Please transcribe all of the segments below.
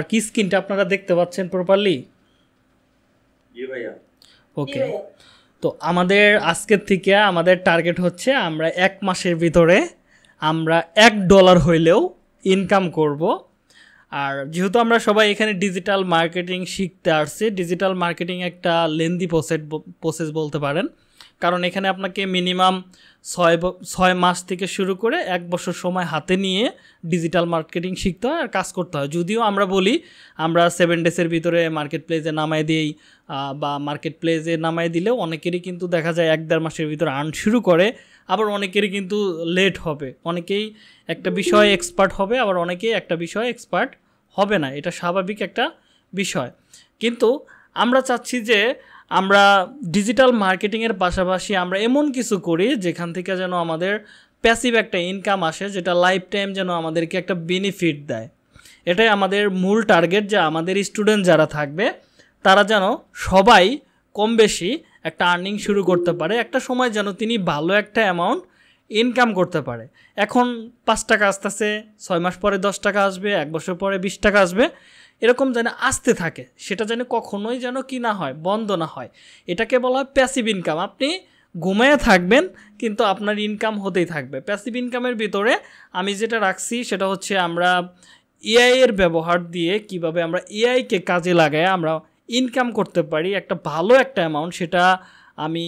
আর কি স্ক্রিনটা আপনারা দেখতে পাচ্ছেন প্রপারলি ওকে তো আমাদের আজকের থেকে আমাদের টার্গেট হচ্ছে আমরা এক মাসের ভিতরে আমরা এক ডলার হইলেও ইনকাম করব আর যেহেতু আমরা সবাই এখানে ডিজিটাল মার্কেটিং শিখতে আসছি ডিজিটাল মার্কেটিং একটা লেন্দি প্রসেস প্রসেস বলতে পারেন কারণ এখানে আপনাকে মিনিমাম ছয় ছয় মাস থেকে শুরু করে এক বছর সময় হাতে নিয়ে ডিজিটাল মার্কেটিং শিখতে হয় আর কাজ করতে হয় যদিও আমরা বলি আমরা সেভেন ডেসের ভিতরে মার্কেট প্লেসে নামাই দিই বা মার্কেট প্লেসে নামাই দিলেও অনেকেরই কিন্তু দেখা যায় এক দেড় মাসের ভিতরে আর্ন শুরু করে আবার অনেকেরই কিন্তু লেট হবে অনেকেই একটা বিষয়ে এক্সপার্ট হবে আবার অনেকেই একটা বিষয়ে এক্সপার্ট হবে না এটা স্বাভাবিক একটা বিষয় কিন্তু আমরা চাচ্ছি যে আমরা ডিজিটাল মার্কেটিংয়ের পাশাপাশি আমরা এমন কিছু করি যেখান থেকে যেন আমাদের প্যাসিভ একটা ইনকাম আসে যেটা লাইফ টাইম যেন আমাদেরকে একটা বেনিফিট দেয় এটাই আমাদের মূল টার্গেট যে আমাদের স্টুডেন্ট যারা থাকবে তারা যেন সবাই কম বেশি একটা আর্নিং শুরু করতে পারে একটা সময় যেন তিনি ভালো একটা অ্যামাউন্ট ইনকাম করতে পারে এখন পাঁচ টাকা আসতেছে ছয় মাস পরে দশ টাকা আসবে এক বছর পরে বিশ টাকা আসবে এরকম যেন আসতে থাকে সেটা যেন কখনোই যেন কি না হয় বন্ধ না হয় এটাকে বলা হয় প্যাসিভ ইনকাম আপনি ঘুমায় থাকবেন কিন্তু আপনার ইনকাম হতেই থাকবে প্যাসিভ ইনকামের ভিতরে আমি যেটা রাখছি সেটা হচ্ছে আমরা এআই এর ব্যবহার দিয়ে কিভাবে আমরা এআইকে কাজে লাগায় আমরা ইনকাম করতে পারি একটা ভালো একটা অ্যামাউন্ট সেটা আমি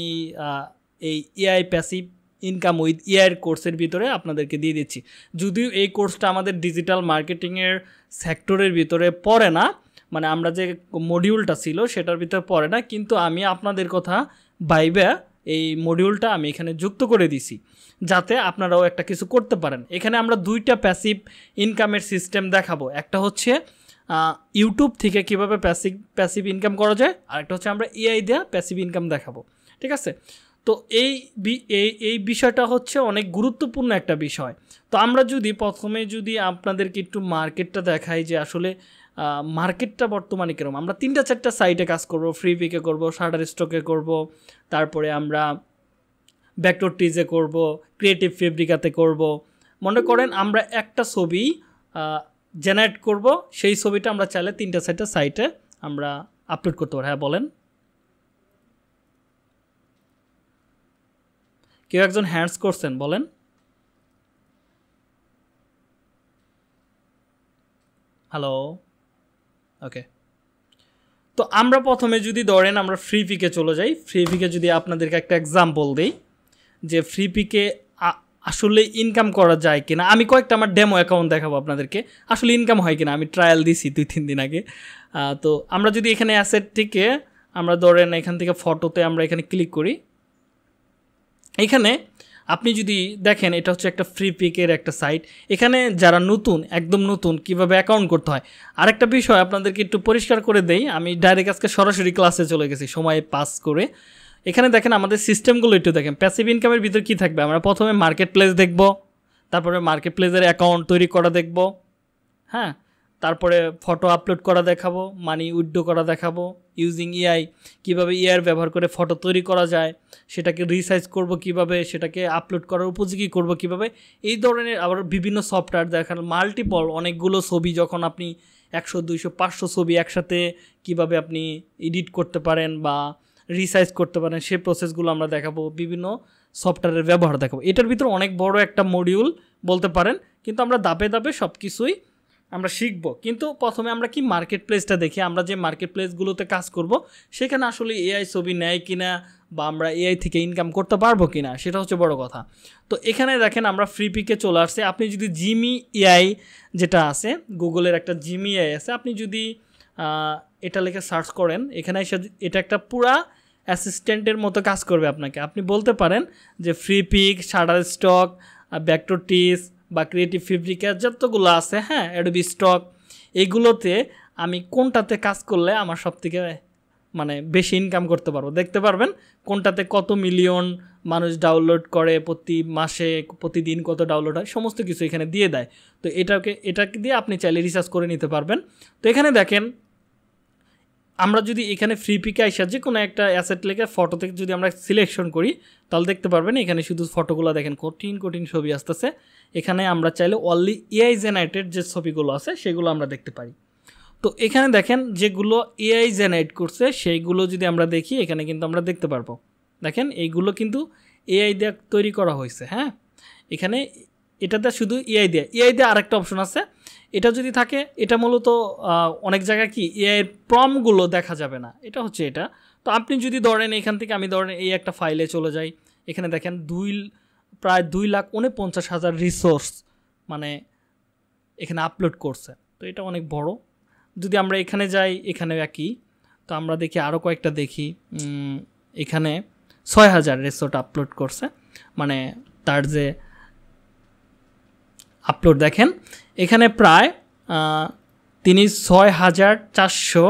এই AI passive income with year কোর্সের ভিতরে আপনাদেরকে দিয়ে দিচ্ছি যদিও এই কোর্সটা আমাদের ডিজিটাল মার্কেটিংয়ের সেক্টরের ভিতরে পড়ে না মানে আমরা যে মডিউলটা ছিল সেটার ভিতরে পড়ে না কিন্তু আমি আপনাদের কথা বাইবা এই মডিউলটা আমি এখানে যুক্ত করে দিছি যাতে আপনারাও একটা কিছু করতে পারেন এখানে আমরা দুইটা প্যাসিভ ইনকামের সিস্টেম দেখাবো একটা হচ্ছে ইউটিউব থেকে কিভাবে প্যাসিভ প্যাসিভ ইনকাম করা যায় আরেকটা হচ্ছে আমরা এআই দেওয়া প্যাসিভ ইনকাম দেখাবো ঠিক আছে তো এই এই বিষয়টা হচ্ছে অনেক গুরুত্বপূর্ণ একটা বিষয় তো আমরা যদি প্রথমে যদি আপনাদেরকে একটু মার্কেটটা দেখাই যে আসলে মার্কেটটা বর্তমানে কীরকম আমরা তিনটা চারটা সাইটে কাজ করব ফ্রি পিকে করব শাটার স্টকে করব তারপরে আমরা ব্যাকটোর টিজে করব ক্রিয়েটিভ ফেব্রিকাতে করব মনে করেন আমরা একটা ছবি জেনারেট করব সেই ছবিটা আমরা চাইলে তিনটা চারটা সাইটে আমরা আপলোড করতে পারি হ্যাঁ বলেন কেউ একজন হ্যান্ডস করছেন বলেন হ্যালো ওকে তো আমরা প্রথমে যদি ধরেন আমরা ফ্রি পিকে চলে যাই ফ্রি পিকে যদি আপনাদেরকে একটা এক্সাম্পল দিই যে ফ্রি পিকে আসলে ইনকাম করা যায় কিনা আমি কয়েকটা আমার ডেমো অ্যাকাউন্ট দেখাবো আপনাদেরকে আসলে ইনকাম হয় কিনা আমি ট্রায়াল দিছি দুই তিন দিন আগে তো আমরা যদি এখানে অ্যাসেট থেকে আমরা ধরেন এখান থেকে ফটোতে আমরা এখানে ক্লিক করি এখানে আপনি যদি দেখেন এটা হচ্ছে একটা ফ্রি পিকের একটা সাইট এখানে যারা নতুন একদম নতুন কিভাবে অ্যাকাউন্ট করতে হয় আরেকটা বিষয় আপনাদেরকে একটু পরিষ্কার করে দেই আমি ডাইরেক্ট আজকে সরাসরি ক্লাসে চলে গেছি সময় পাস করে এখানে দেখেন আমাদের সিস্টেমগুলো একটু দেখেন প্যাসিভ ইনকামের ভিতর কী থাকবে আমরা প্রথমে মার্কেট প্লেস দেখব তারপরে মার্কেট প্লেসের অ্যাকাউন্ট তৈরি করা দেখব হ্যাঁ তারপরে ফটো আপলোড করা দেখাবো মানি উইড্রো করা দেখাবো ইউজিং ইআই কীভাবে ইআর ব্যবহার করে ফটো তৈরি করা যায় সেটাকে রিসাইজ করব কিভাবে সেটাকে আপলোড করার উপযোগী করব কিভাবে এই ধরনের আবার বিভিন্ন সফটওয়্যার দেখান মাল্টিপল অনেকগুলো ছবি যখন আপনি একশো দুইশো পাঁচশো ছবি একসাথে কিভাবে আপনি এডিট করতে পারেন বা রিসাইজ করতে পারেন সে প্রসেসগুলো আমরা দেখাবো বিভিন্ন সফটওয়্যারের ব্যবহার দেখাবো এটার ভিতর অনেক বড় একটা মডিউল বলতে পারেন কিন্তু আমরা দাপে দাপে সব কিছুই আমরা শিখব কিন্তু প্রথমে আমরা কি মার্কেট প্লেসটা দেখি আমরা যে মার্কেট প্লেসগুলোতে কাজ করব সেখানে আসলে এআই ছবি নেয় কি না বা আমরা এআই থেকে ইনকাম করতে পারবো কি না সেটা হচ্ছে বড় কথা তো এখানে দেখেন আমরা ফ্রি পিকে চলে আসছে আপনি যদি জিমি এআই যেটা আছে গুগলের একটা জিমি এআই আছে আপনি যদি এটা লেখে সার্চ করেন এখানে এসে এটা একটা পুরা অ্যাসিস্ট্যান্টের মতো কাজ করবে আপনাকে আপনি বলতে পারেন যে ফ্রি পিক শাটার স্টক ব্যাকটোটিস বা ক্রিয়েটিভ ফেব্রিকের যতগুলো আছে হ্যাঁ অ্যাডবি স্টক এগুলোতে আমি কোনটাতে কাজ করলে আমার সবথেকে মানে বেশি ইনকাম করতে পারবো দেখতে পারবেন কোনটাতে কত মিলিয়ন মানুষ ডাউনলোড করে প্রতি মাসে প্রতিদিন কত ডাউনলোড হয় সমস্ত কিছু এখানে দিয়ে দেয় তো এটাকে এটাকে দিয়ে আপনি চাইলে রিসার্চ করে নিতে পারবেন তো এখানে দেখেন আমরা যদি এখানে ফ্রি পিকে আইসা যে কোনো একটা অ্যাসেট লেখে ফটো থেকে যদি আমরা সিলেকশন করি তাহলে দেখতে পারবেন এখানে শুধু ফটোগুলো দেখেন কঠিন কঠিন ছবি আসতেছে এখানে আমরা চাইলে অনলি এআই জেনারেটেড যে ছবিগুলো আছে সেগুলো আমরা দেখতে পারি তো এখানে দেখেন যেগুলো এআই জেনারেট করছে সেইগুলো যদি আমরা দেখি এখানে কিন্তু আমরা দেখতে পারবো দেখেন এইগুলো কিন্তু এআই দিয়ে তৈরি করা হয়েছে হ্যাঁ এখানে এটাতে শুধু এআই দেয়া এআই দিয়ে আরেকটা অপশন আছে এটা যদি থাকে এটা মূলত অনেক জায়গায় কি এআই প্রমগুলো দেখা যাবে না এটা হচ্ছে এটা তো আপনি যদি ধরেন এখান থেকে আমি ধরেন এই একটা ফাইলে চলে যাই এখানে দেখেন দুই প্রায় দুই লাখ উনপঞ্চাশ হাজার রিসোর্স মানে এখানে আপলোড করছে তো এটা অনেক বড় যদি আমরা এখানে যাই এখানে একই তো আমরা দেখি আরও কয়েকটা দেখি এখানে ছয় হাজার রিসোর্ট আপলোড করছে মানে তার যে আপলোড দেখেন এখানে প্রায় তিনি ছয় হাজার চারশো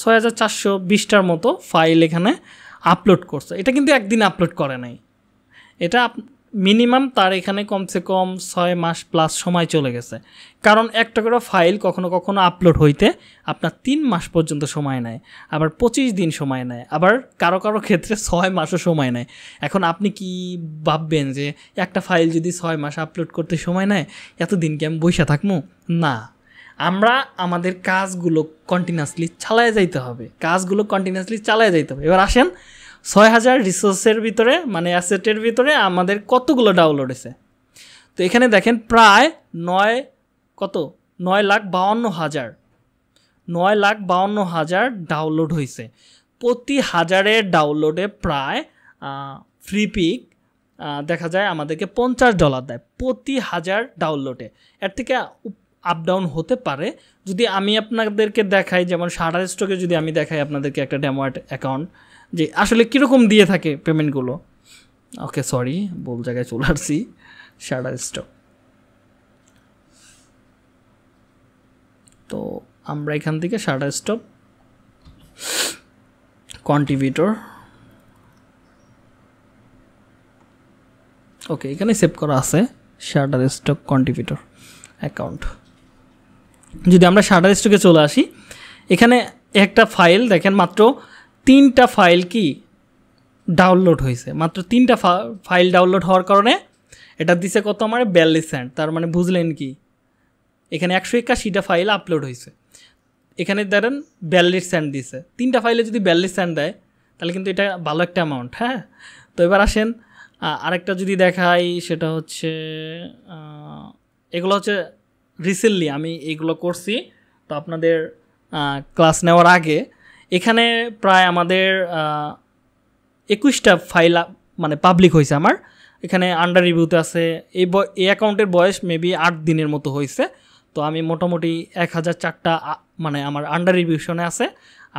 ছয় হাজার চারশো বিশটার মতো ফাইল এখানে আপলোড করছে এটা কিন্তু একদিন আপলোড করে নাই এটা মিনিমাম তার এখানে কমসে কম ছয় মাস প্লাস সময় চলে গেছে কারণ একটা করে ফাইল কখনো কখনো আপলোড হইতে আপনার তিন মাস পর্যন্ত সময় নেয় আবার পঁচিশ দিন সময় নেয় আবার কারো কারো ক্ষেত্রে ছয় মাসও সময় নেয় এখন আপনি কি ভাববেন যে একটা ফাইল যদি ছয় মাস আপলোড করতে সময় নেয় এতদিন কি আমি বৈশা থাকবো না আমরা আমাদের কাজগুলো কন্টিনিউসলি চালায় যাইতে হবে কাজগুলো কন্টিনিউয়াসলি চালায় যাইতে হবে এবার আসেন ছয় হাজার রিসোর্সের ভিতরে মানে অ্যাসেটের ভিতরে আমাদের কতগুলো ডাউনলোড হয়েছে তো এখানে দেখেন প্রায় নয় কত নয় লাখ বাউন্ন হাজার নয় লাখ বাউন্ন হাজার ডাউনলোড হয়েছে প্রতি হাজারের ডাউনলোডে প্রায় ফ্রি পিক দেখা যায় আমাদেরকে পঞ্চাশ ডলার দেয় প্রতি হাজার ডাউনলোডে এর থেকে আপ ডাউন হতে পারে যদি আমি আপনাদেরকে দেখাই যেমন সারা স্টকে যদি আমি দেখাই আপনাদেরকে একটা ডেমো অ্যাকাউন্ট যে আসলে কীরকম দিয়ে থাকে পেমেন্টগুলো ওকে সরি বল জায়গায় চলে আসছি সারা স্টক তো আমরা এখান থেকে সারা স্টপ কন্ট্রিবিউটর ওকে এখানে সেভ করা আছে শাটার স্টক কন্ট্রিবিউটর অ্যাকাউন্ট যদি আমরা শাটার স্টকে চলে আসি এখানে একটা ফাইল দেখেন মাত্র তিনটা ফাইল কি ডাউনলোড হয়েছে মাত্র তিনটা ফাইল ডাউনলোড হওয়ার কারণে এটা দিছে কত আমার ব্যাল্লিশ সেন্ট তার মানে বুঝলেন কি এখানে একশো একাশিটা ফাইল আপলোড হয়েছে এখানে ধরেন বিয়াল্লিশ সেন্ট দিছে তিনটা ফাইলে যদি বিয়াল্লিশ সেন্ট দেয় তাহলে কিন্তু এটা ভালো একটা অ্যামাউন্ট হ্যাঁ তো এবার আসেন আরেকটা যদি দেখাই সেটা হচ্ছে এগুলো হচ্ছে রিসেন্টলি আমি এগুলো করছি তো আপনাদের ক্লাস নেওয়ার আগে এখানে প্রায় আমাদের একুশটা ফাইল মানে পাবলিক হয়েছে আমার এখানে আন্ডার রিভিউতে আছে এই এই অ্যাকাউন্টের বয়স মেবি আট দিনের মতো হয়েছে তো আমি মোটামুটি এক হাজার চারটা মানে আমার আন্ডার রিভিউশনে আছে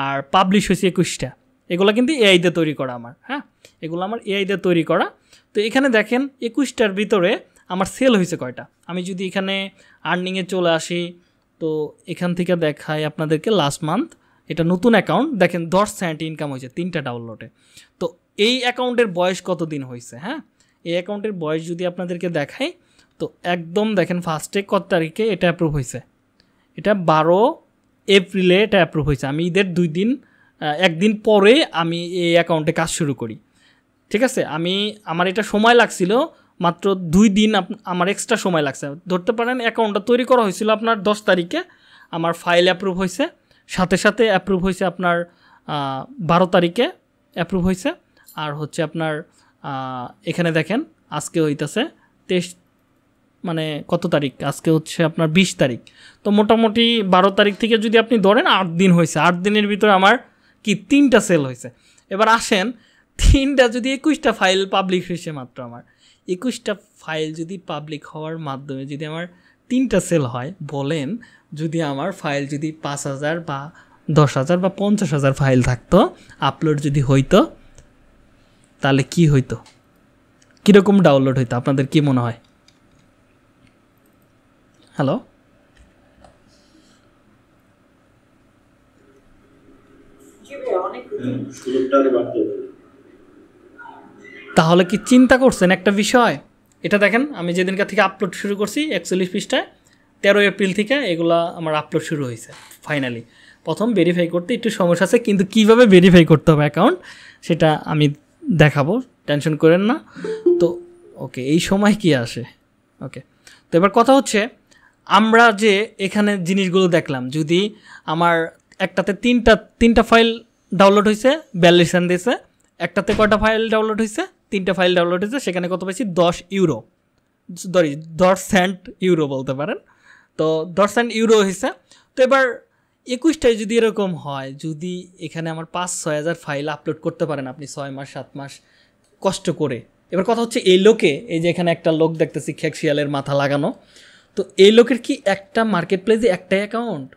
আর পাবলিশ হয়েছে একুশটা এগুলো কিন্তু এআই দিয়ে তৈরি করা আমার হ্যাঁ এগুলো আমার এআই দিয়ে তৈরি করা তো এখানে দেখেন একুশটার ভিতরে আমার সেল হয়েছে কয়টা আমি যদি এখানে আর্নিংয়ে চলে আসি তো এখান থেকে দেখাই আপনাদেরকে লাস্ট মান্থ এটা নতুন অ্যাকাউন্ট দেখেন দশ সেন্ট ইনকাম হয়েছে তিনটা ডাউনলোডে তো এই অ্যাকাউন্টের বয়স কত দিন হয়েছে হ্যাঁ এই অ্যাকাউন্টের বয়স যদি আপনাদেরকে দেখাই তো একদম দেখেন ফার্স্টে কত তারিখে এটা অ্যাপ্রুভ হয়েছে এটা বারো এপ্রিলে এটা অ্যাপ্রুভ হয়েছে আমি ঈদের দুই দিন একদিন পরে আমি এই অ্যাকাউন্টে কাজ শুরু করি ঠিক আছে আমি আমার এটা সময় লাগছিল মাত্র দুই দিন আমার এক্সট্রা সময় লাগছে ধরতে পারেন অ্যাকাউন্টটা তৈরি করা হয়েছিল আপনার দশ তারিখে আমার ফাইল অ্যাপ্রুভ হয়েছে সাথে সাথে অ্যাপ্রুভ হয়েছে আপনার বারো তারিখে অ্যাপ্রুভ হয়েছে আর হচ্ছে আপনার এখানে দেখেন আজকে হইতেছে তেইশ মানে কত তারিখ আজকে হচ্ছে আপনার বিশ তারিখ তো মোটামুটি বারো তারিখ থেকে যদি আপনি ধরেন আট দিন হয়েছে আট দিনের ভিতরে আমার কি তিনটা সেল হয়েছে এবার আসেন তিনটা যদি একুশটা ফাইল পাবলিক হয়েছে মাত্র আমার একুশটা ফাইল যদি পাবলিক হওয়ার মাধ্যমে যদি আমার তিনটা সেল হয় বলেন যদি আমার ফাইল যদি পাঁচ হাজার বা দশ হাজার বা পঞ্চাশ হাজার ফাইল থাকতো আপলোড যদি হইতো তাহলে কি হইতো কীরকম ডাউনলোড হইতো আপনাদের কি মনে হয় হ্যালো তাহলে কি চিন্তা করছেন একটা বিষয় এটা দেখেন আমি যেদিনকার থেকে আপলোড শুরু করছি একচল্লিশ পৃষ্ঠায় তেরোই এপ্রিল থেকে এগুলো আমার আপলোড শুরু হয়েছে ফাইনালি প্রথম ভেরিফাই করতে একটু সমস্যা আছে কিন্তু কিভাবে ভেরিফাই করতে হবে অ্যাকাউন্ট সেটা আমি দেখাবো টেনশন করেন না তো ওকে এই সময় কি আসে ওকে তো এবার কথা হচ্ছে আমরা যে এখানে জিনিসগুলো দেখলাম যদি আমার একটাতে তিনটা তিনটা ফাইল ডাউনলোড হয়েছে বিয়াল্লিশ দিয়েছে একটাতে কয়টা ফাইল ডাউনলোড হয়েছে তিনটা ফাইল ডাউনলোড হয়েছে সেখানে কত পেয়েছি দশ ইউরো সরি দশ সেন্ট ইউরো বলতে পারেন তো দশ সেন্ট ইউরো হয়েছে তো এবার একুশটায় যদি এরকম হয় যদি এখানে আমার পাঁচ ছয় হাজার ফাইল আপলোড করতে পারেন আপনি ছয় মাস সাত মাস কষ্ট করে এবার কথা হচ্ছে এই লোকে এই যে এখানে একটা লোক দেখতেছি খেকশিয়ালের মাথা লাগানো তো এই লোকের কি একটা মার্কেট প্লেসে একটাই অ্যাকাউন্ট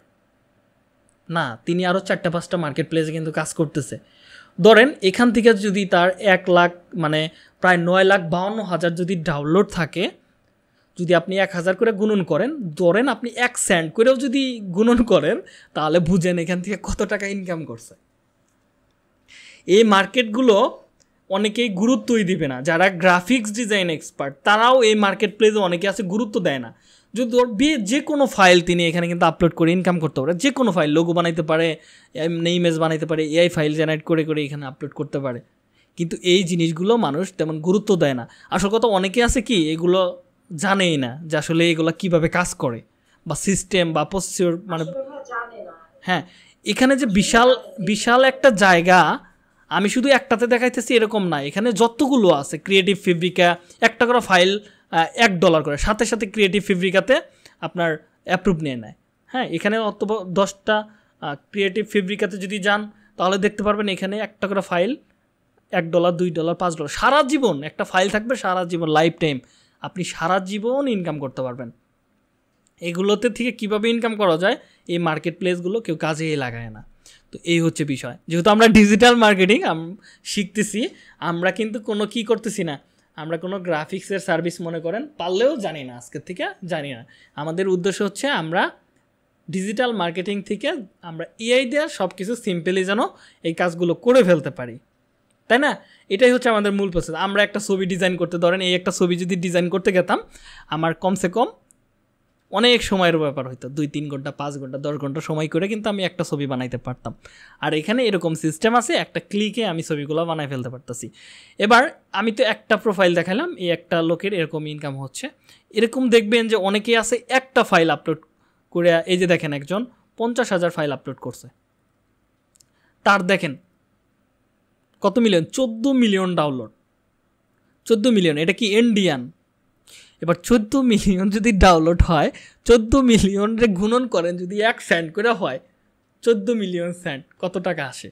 না তিনি আরও চারটা পাঁচটা মার্কেট প্লেসে কিন্তু কাজ করতেছে ধরেন এখান থেকে যদি তার এক লাখ মানে প্রায় নয় লাখ বাউন্ন হাজার যদি ডাউনলোড থাকে যদি আপনি এক হাজার করে গুণন করেন ধরেন আপনি এক সেন্ট করেও যদি গুণন করেন তাহলে বুঝেন এখান থেকে কত টাকা ইনকাম করছে এই মার্কেটগুলো অনেকেই গুরুত্বই দিবে না যারা গ্রাফিক্স ডিজাইন এক্সপার্ট তারাও এই মার্কেট প্লেসে অনেকে আছে গুরুত্ব দেয় না যদি ওর বিয়ে যে কোনো ফাইল তিনি এখানে কিন্তু আপলোড করে ইনকাম করতে পারে যে কোনো ফাইল লোগো বানাইতে পারে ইমেজ বানাইতে পারে এআই ফাইল জেনারেট করে করে এখানে আপলোড করতে পারে কিন্তু এই জিনিসগুলো মানুষ তেমন গুরুত্ব দেয় না আসল কথা অনেকে আছে কি এগুলো জানেই না যে আসলে এগুলো কিভাবে কাজ করে বা সিস্টেম বা পশ্চিম মানে হ্যাঁ এখানে যে বিশাল বিশাল একটা জায়গা আমি শুধু একটাতে দেখাইতেছি এরকম না এখানে যতগুলো আছে ক্রিয়েটিভ ফেব্রিকা একটা করে ফাইল এক ডলার করে সাথে সাথে ক্রিয়েটিভ ফেব্রিকাতে আপনার অ্যাপ্রুভ নিয়ে নেয় হ্যাঁ এখানে অত দশটা ক্রিয়েটিভ ফেব্রিকাতে যদি যান তাহলে দেখতে পারবেন এখানে একটা করে ফাইল এক ডলার দুই ডলার পাঁচ ডলার সারা জীবন একটা ফাইল থাকবে সারা জীবন লাইফ টাইম আপনি সারা জীবন ইনকাম করতে পারবেন এগুলোতে থেকে কিভাবে ইনকাম করা যায় এই মার্কেট প্লেসগুলো কেউ কাজেই লাগায় না তো এই হচ্ছে বিষয় যেহেতু আমরা ডিজিটাল মার্কেটিং শিখতেছি আমরা কিন্তু কোনো কি করতেছি না আমরা কোনো গ্রাফিক্সের সার্ভিস মনে করেন পারলেও জানি না আজকের থেকে জানি না আমাদের উদ্দেশ্য হচ্ছে আমরা ডিজিটাল মার্কেটিং থেকে আমরা এআই দেওয়া সব কিছু সিম্পলি যেন এই কাজগুলো করে ফেলতে পারি তাই না এটাই হচ্ছে আমাদের মূল প্রসেস আমরা একটা ছবি ডিজাইন করতে ধরেন এই একটা ছবি যদি ডিজাইন করতে গেতাম আমার কমসে কম অনেক সময়ের ব্যাপার হতো দুই তিন ঘন্টা পাঁচ ঘন্টা দশ ঘন্টা সময় করে কিন্তু আমি একটা ছবি বানাইতে পারতাম আর এখানে এরকম সিস্টেম আছে একটা ক্লিকে আমি ছবিগুলো বানাই ফেলতে পারতেছি এবার আমি তো একটা প্রোফাইল দেখালাম এই একটা লোকের এরকম ইনকাম হচ্ছে এরকম দেখবেন যে অনেকেই আছে একটা ফাইল আপলোড করে এই যে দেখেন একজন পঞ্চাশ হাজার ফাইল আপলোড করছে তার দেখেন কত মিলিয়ন চোদ্দো মিলিয়ন ডাউনলোড চোদ্দো মিলিয়ন এটা কি ইন্ডিয়ান এবার চোদ্দো মিলিয়ন যদি ডাউনলোড হয় চোদ্দো মিলিয়নের ঘুণন করেন যদি এক স্যান্ড করে হয় চোদ্দো মিলিয়ন স্যান্ড কত টাকা আসে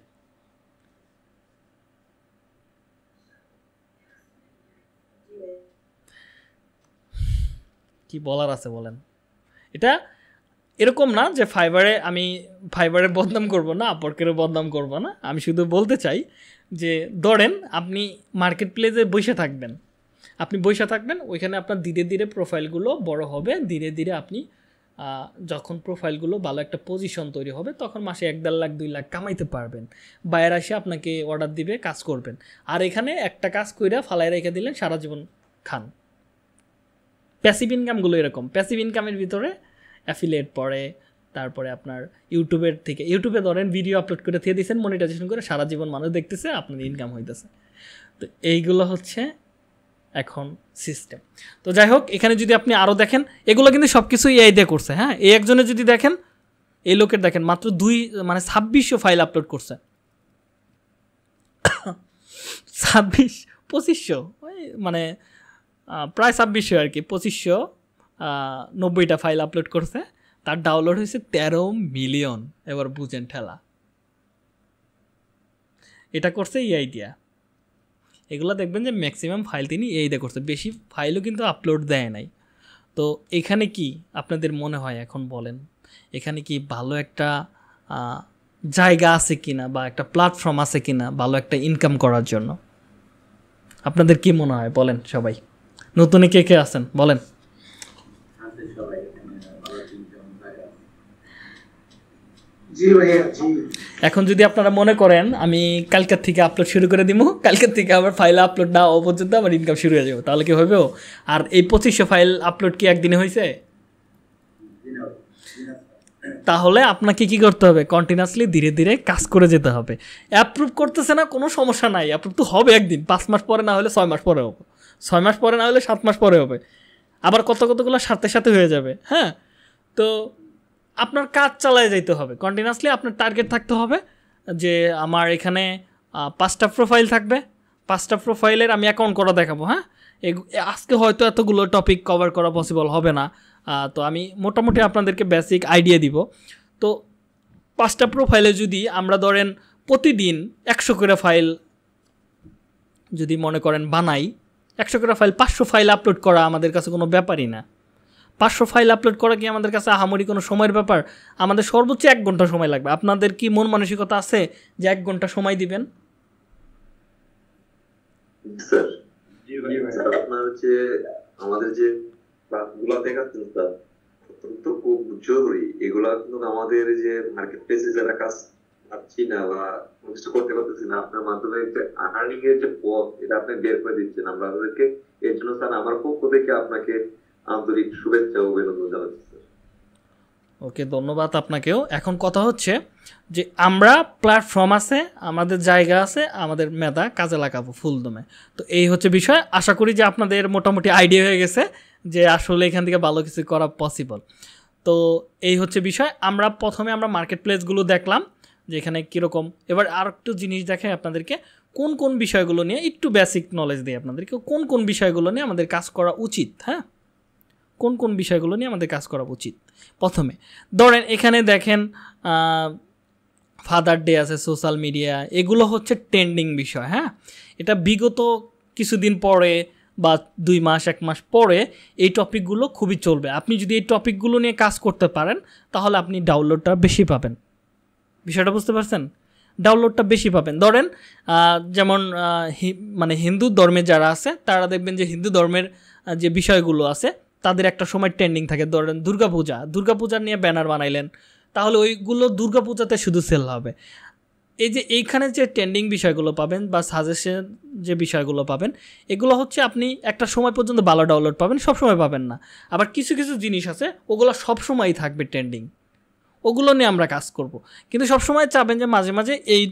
কি বলার আছে বলেন এটা এরকম না যে ফাইবারে আমি ফাইবারে বদনাম করব না আপরকেরও বদনাম করব না আমি শুধু বলতে চাই যে ধরেন আপনি মার্কেট প্লেসে বসে থাকবেন আপনি বসে থাকবেন ওইখানে আপনার ধীরে ধীরে প্রোফাইলগুলো বড় হবে ধীরে ধীরে আপনি যখন প্রোফাইলগুলো ভালো একটা পজিশন তৈরি হবে তখন মাসে এক দেড় লাখ দুই লাখ কামাইতে পারবেন বাইরে এসে আপনাকে অর্ডার দিবে কাজ করবেন আর এখানে একটা কাজ করে ফালাই রেখে দিলেন সারা জীবন খান প্যাসিভ ইনকামগুলো এরকম প্যাসিভ ইনকামের ভিতরে অ্যাফিলিয়েট পড়ে তারপরে আপনার ইউটিউবের থেকে ইউটিউবে ধরেন ভিডিও আপলোড করে দিয়ে দিয়েছেন মনিটাইজেশন করে সারা জীবন মানুষ দেখতেছে আপনার ইনকাম হইতেছে তো এইগুলো হচ্ছে এখন সিস্টেম তো যাই হোক এখানে যদি আপনি আরও দেখেন এগুলো কিন্তু সব কিছুই এআই দিয়ে করছে হ্যাঁ এই একজনে যদি দেখেন এই লোকের দেখেন মাত্র দুই মানে ছাব্বিশশো ফাইল আপলোড করছে ছাব্বিশ পঁচিশশো মানে প্রায় ছাব্বিশশো আর কি পঁচিশশো নব্বইটা ফাইল আপলোড করছে তার ডাউনলোড হয়েছে তেরো মিলিয়ন এবার বুঝেন ঠেলা এটা করছে এই আইডিয়া এগুলো দেখবেন যে ম্যাক্সিমাম ফাইল তিনি এই দিয়ে করছে বেশি ফাইলও কিন্তু আপলোড দেয় নাই তো এখানে কি আপনাদের মনে হয় এখন বলেন এখানে কি ভালো একটা জায়গা আছে কি না বা একটা প্ল্যাটফর্ম আছে কি না ভালো একটা ইনকাম করার জন্য আপনাদের কি মনে হয় বলেন সবাই নতুন কে কে আছেন বলেন সবাই এখন যদি আপনারা মনে করেন আমি কালকের থেকে আপলোড শুরু করে দিব কালকের থেকে আবার ফাইল আপলোড না হওয়া পর্যন্ত আমার ইনকাম শুরু হয়ে যাবে তাহলে কি হবে আর এই পঁচিশশো ফাইল আপলোড কি একদিনে হয়েছে তাহলে আপনাকে কি করতে হবে কন্টিনিউসলি ধীরে ধীরে কাজ করে যেতে হবে অ্যাপ্রুভ করতেছে না কোনো সমস্যা নাই অ্যাপ্রুভ তো হবে একদিন পাঁচ মাস পরে না হলে ছয় মাস পরে হবে ছয় মাস পরে না হলে সাত মাস পরে হবে আবার কত কতগুলো সাথে সাথে হয়ে যাবে হ্যাঁ তো আপনার কাজ চালায় যাইতে হবে কন্টিনিউসলি আপনার টার্গেট থাকতে হবে যে আমার এখানে পাঁচটা প্রোফাইল থাকবে পাঁচটা প্রোফাইলের আমি অ্যাকাউন্ট করা দেখাবো হ্যাঁ আজকে হয়তো এতগুলো টপিক কভার করা পসিবল হবে না তো আমি মোটামুটি আপনাদেরকে বেসিক আইডিয়া দিব তো পাঁচটা প্রোফাইলে যদি আমরা ধরেন প্রতিদিন একশো করে ফাইল যদি মনে করেন বানাই একশো করে ফাইল পাঁচশো ফাইল আপলোড করা আমাদের কাছে কোনো ব্যাপারই না পাঁচশো ফাইল আপলোড করা কি আমাদের কাছে আহামরি কোনো সময়ের ব্যাপার আমাদের সর্বোচ্চ এক ঘন্টা সময় লাগবে আপনাদের কি মন মানসিকতা আছে যে এক ঘন্টা সময় দিবেন আমাদের যে গুলা দেখাচ্ছেন স্যার অত্যন্ত খুব জরুরি এগুলা কিন্তু আমাদের যে মার্কেট প্লেসে যারা কাজ পাচ্ছি না বা কিছু করতে পারতেছি না আপনার মাধ্যমে যে আর্নিং এর যে পথ এটা আপনি বের করে দিচ্ছেন আমরা এর জন্য স্যার আমার পক্ষ থেকে আপনাকে আন্তরিক শুভেচ্ছা ও অভিনন্দন জানাচ্ছি ওকে ধন্যবাদ আপনাকেও এখন কথা হচ্ছে যে আমরা প্ল্যাটফর্ম আছে আমাদের জায়গা আছে আমাদের মেধা কাজে লাগাবো ফুলদমে তো এই হচ্ছে বিষয় আশা করি যে আপনাদের মোটামুটি আইডিয়া হয়ে গেছে যে আসলে এখান থেকে ভালো কিছু করা পসিবল তো এই হচ্ছে বিষয় আমরা প্রথমে আমরা মার্কেট প্লেসগুলো দেখলাম যে এখানে কীরকম এবার আর একটু জিনিস দেখাই আপনাদেরকে কোন কোন বিষয়গুলো নিয়ে একটু বেসিক নলেজ দিই আপনাদেরকে কোন কোন বিষয়গুলো নিয়ে আমাদের কাজ করা উচিত হ্যাঁ কোন কোন বিষয়গুলো নিয়ে আমাদের কাজ করা উচিত প্রথমে ধরেন এখানে দেখেন ফাদার ডে আছে সোশ্যাল মিডিয়া এগুলো হচ্ছে ট্রেন্ডিং বিষয় হ্যাঁ এটা বিগত কিছুদিন পরে বা দুই মাস এক মাস পরে এই টপিকগুলো খুবই চলবে আপনি যদি এই টপিকগুলো নিয়ে কাজ করতে পারেন তাহলে আপনি ডাউনলোডটা বেশি পাবেন বিষয়টা বুঝতে পারছেন ডাউনলোডটা বেশি পাবেন ধরেন যেমন মানে হিন্দু ধর্মে যারা আছে তারা দেখবেন যে হিন্দু ধর্মের যে বিষয়গুলো আছে তাদের একটা সময় ট্রেন্ডিং থাকে ধরেন দুর্গাপূজা দুর্গাপূজা নিয়ে ব্যানার বানাইলেন তাহলে ওইগুলো দুর্গাপূজাতে শুধু সেল হবে এই যে এইখানে যে ট্রেন্ডিং বিষয়গুলো পাবেন বা সাজেশন যে বিষয়গুলো পাবেন এগুলো হচ্ছে আপনি একটা সময় পর্যন্ত ভালো ডাউনলোড পাবেন সব সময় পাবেন না আবার কিছু কিছু জিনিস আছে ওগুলো সব সময়ই থাকবে ট্রেন্ডিং ওগুলো নিয়ে আমরা কাজ করব কিন্তু সব সময় চাবেন যে মাঝে মাঝে এই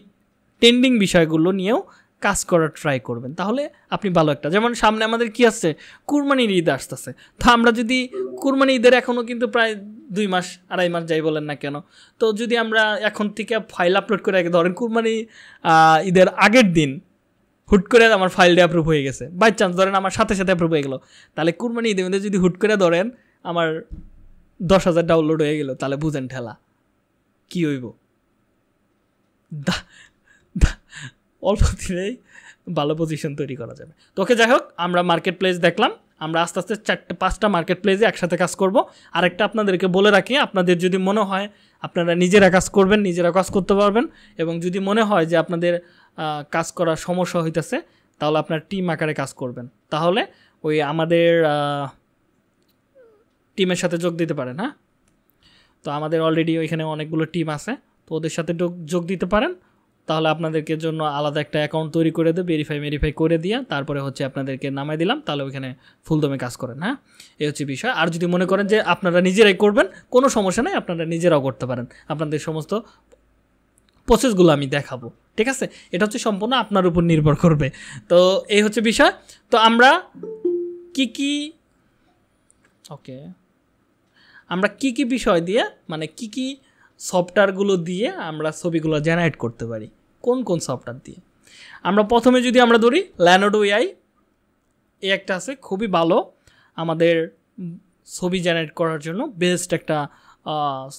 ট্রেন্ডিং বিষয়গুলো নিয়েও কাজ করার ট্রাই করবেন তাহলে আপনি ভালো একটা যেমন সামনে আমাদের কি আছে কুরবানির ঈদ আসতেছে তো আমরা যদি কুরবানি ঈদের এখনও কিন্তু প্রায় দুই মাস আড়াই মাস যাই বলেন না কেন তো যদি আমরা এখন থেকে ফাইল আপলোড করে ধরেন কুরবানি ঈদের আগের দিন হুট করে আমার ফাইলটা অ্যাপ্রুভ হয়ে গেছে বাই চান্স ধরেন আমার সাথে সাথে অ্যাপ্রুভ হয়ে গেলো তাহলে কুরবানি ঈদের মধ্যে যদি হুট করে ধরেন আমার দশ হাজার ডাউনলোড হয়ে গেল তাহলে বুঝেন ঠেলা কী হইব অল্প দিলেই ভালো পজিশন তৈরি করা যাবে তো ওকে যাই হোক আমরা মার্কেট প্লেস দেখলাম আমরা আস্তে আস্তে চারটে পাঁচটা মার্কেট প্লেসে একসাথে কাজ করব আরেকটা আপনাদেরকে বলে রাখি আপনাদের যদি মনে হয় আপনারা নিজেরা কাজ করবেন নিজেরা কাজ করতে পারবেন এবং যদি মনে হয় যে আপনাদের কাজ করার সমস্যা হইতেছে তাহলে আপনার টিম আকারে কাজ করবেন তাহলে ওই আমাদের টিমের সাথে যোগ দিতে পারেন হ্যাঁ তো আমাদের অলরেডি ওইখানে অনেকগুলো টিম আছে তো ওদের সাথে যোগ দিতে পারেন তাহলে আপনাদেরকে জন্য আলাদা একটা অ্যাকাউন্ট তৈরি করে দেবে ভেরিফাই ভেরিফাই করে দিয়ে তারপরে হচ্ছে আপনাদেরকে নামাই দিলাম তাহলে ওইখানে ফুলদমে কাজ করেন হ্যাঁ এই হচ্ছে বিষয় আর যদি মনে করেন যে আপনারা নিজেরাই করবেন কোনো সমস্যা নেই আপনারা নিজেরাও করতে পারেন আপনাদের সমস্ত প্রসেসগুলো আমি দেখাবো ঠিক আছে এটা হচ্ছে সম্পূর্ণ আপনার উপর নির্ভর করবে তো এই হচ্ছে বিষয় তো আমরা কি কি ওকে আমরা কি কি বিষয় দিয়ে মানে কি কি সফটওয়্যারগুলো দিয়ে আমরা ছবিগুলো জেনারেট করতে পারি কোন কোন সফটওয়্যার দিয়ে আমরা প্রথমে যদি আমরা ধরি ল্যানোডো এআই এই একটা আছে খুবই ভালো আমাদের ছবি জেনারেট করার জন্য বেস্ট একটা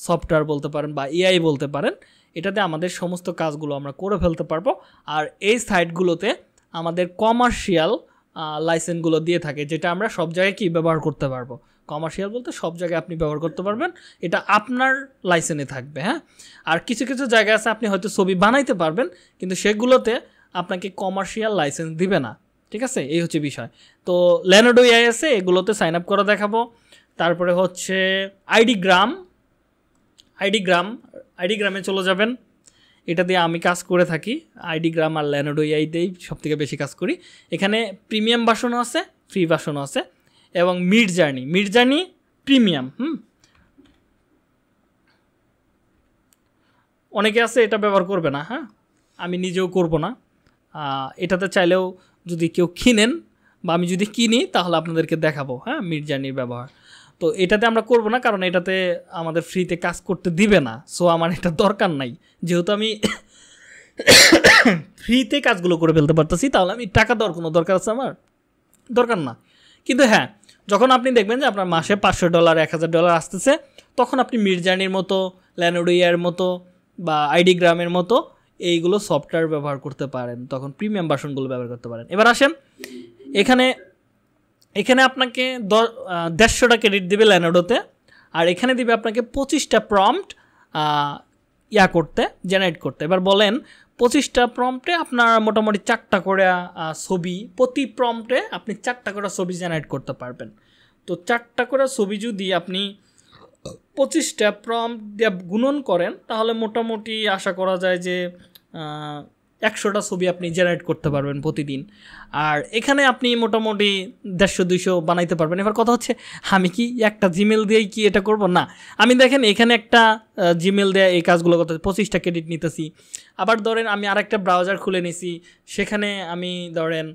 সফটওয়্যার বলতে পারেন বা এআই বলতে পারেন এটাতে আমাদের সমস্ত কাজগুলো আমরা করে ফেলতে পারবো আর এই সাইটগুলোতে আমাদের কমার্শিয়াল লাইসেন্সগুলো দিয়ে থাকে যেটা আমরা সব জায়গায় কি ব্যবহার করতে পারবো কমার্শিয়াল বলতে সব জায়গায় আপনি ব্যবহার করতে পারবেন এটা আপনার লাইসেন্সে থাকবে হ্যাঁ আর কিছু কিছু জায়গা আছে আপনি হয়তো ছবি বানাইতে পারবেন কিন্তু সেগুলোতে আপনাকে কমার্শিয়াল লাইসেন্স দিবে না ঠিক আছে এই হচ্ছে বিষয় তো ল্যানোডো আছে এগুলোতে সাইন আপ করা দেখাবো তারপরে হচ্ছে আইডি গ্রাম আইডি গ্রাম আইডি গ্রামে চলে যাবেন এটা দিয়ে আমি কাজ করে থাকি আইডি গ্রাম আর ল্যানোডো এআই দিয়েই থেকে বেশি কাজ করি এখানে প্রিমিয়াম বাসনও আছে ফ্রি বাসনও আছে এবং Midjourney Midjourney premium হুম অনেকে আছে এটা ব্যবহার করবে না হ্যাঁ আমি নিজেও করব না এটাতে চাইলেও যদি কেউ কিনেন বা আমি যদি কিনি তাহলে আপনাদেরকে দেখাবো হ্যাঁ মিড জার্নির ব্যবহার তো এটাতে আমরা করব না কারণ এটাতে আমাদের ফ্রিতে কাজ করতে দিবে না সো আমার এটা দরকার নাই যেহেতু আমি ফ্রিতে কাজগুলো করে ফেলতে পারতেছি তাহলে আমি টাকা দেওয়ার কোনো দরকার আছে আমার দরকার না কিন্তু হ্যাঁ যখন আপনি দেখবেন যে আপনার মাসে পাঁচশো ডলার এক হাজার ডলার আসতেছে তখন আপনি মির্জানির মতো ল্যানোডিয়ার মতো বা আইডিগ্রামের মতো এইগুলো সফটওয়্যার ব্যবহার করতে পারেন তখন প্রিমিয়াম বাসনগুলো ব্যবহার করতে পারেন এবার আসেন এখানে এখানে আপনাকে দেড়শোটা ক্রেডিট দেবে ল্যানোডোতে আর এখানে দিবে আপনাকে পঁচিশটা প্রম্পট ইয়া করতে জেনারেট করতে এবার বলেন পঁচিশটা প্রম্পটে আপনার মোটামুটি চারটা করে ছবি প্রতি প্রম্পটে আপনি চারটা করে ছবি জেনারেট করতে পারবেন তো চারটা করে ছবি যদি আপনি পঁচিশটা প্রম্প দিয়ে গুণন করেন তাহলে মোটামুটি আশা করা যায় যে একশোটা ছবি আপনি জেনারেট করতে পারবেন প্রতিদিন আর এখানে আপনি মোটামুটি দেড়শো দুইশো বানাইতে পারবেন এবার কথা হচ্ছে আমি কি একটা জিমেল দিয়েই কি এটা করব না আমি দেখেন এখানে একটা জিমেল দেয়া এই কাজগুলো করতে পঁচিশটা ক্রেডিট নিতেছি আবার ধরেন আমি আর একটা ব্রাউজার খুলে নিছি সেখানে আমি ধরেন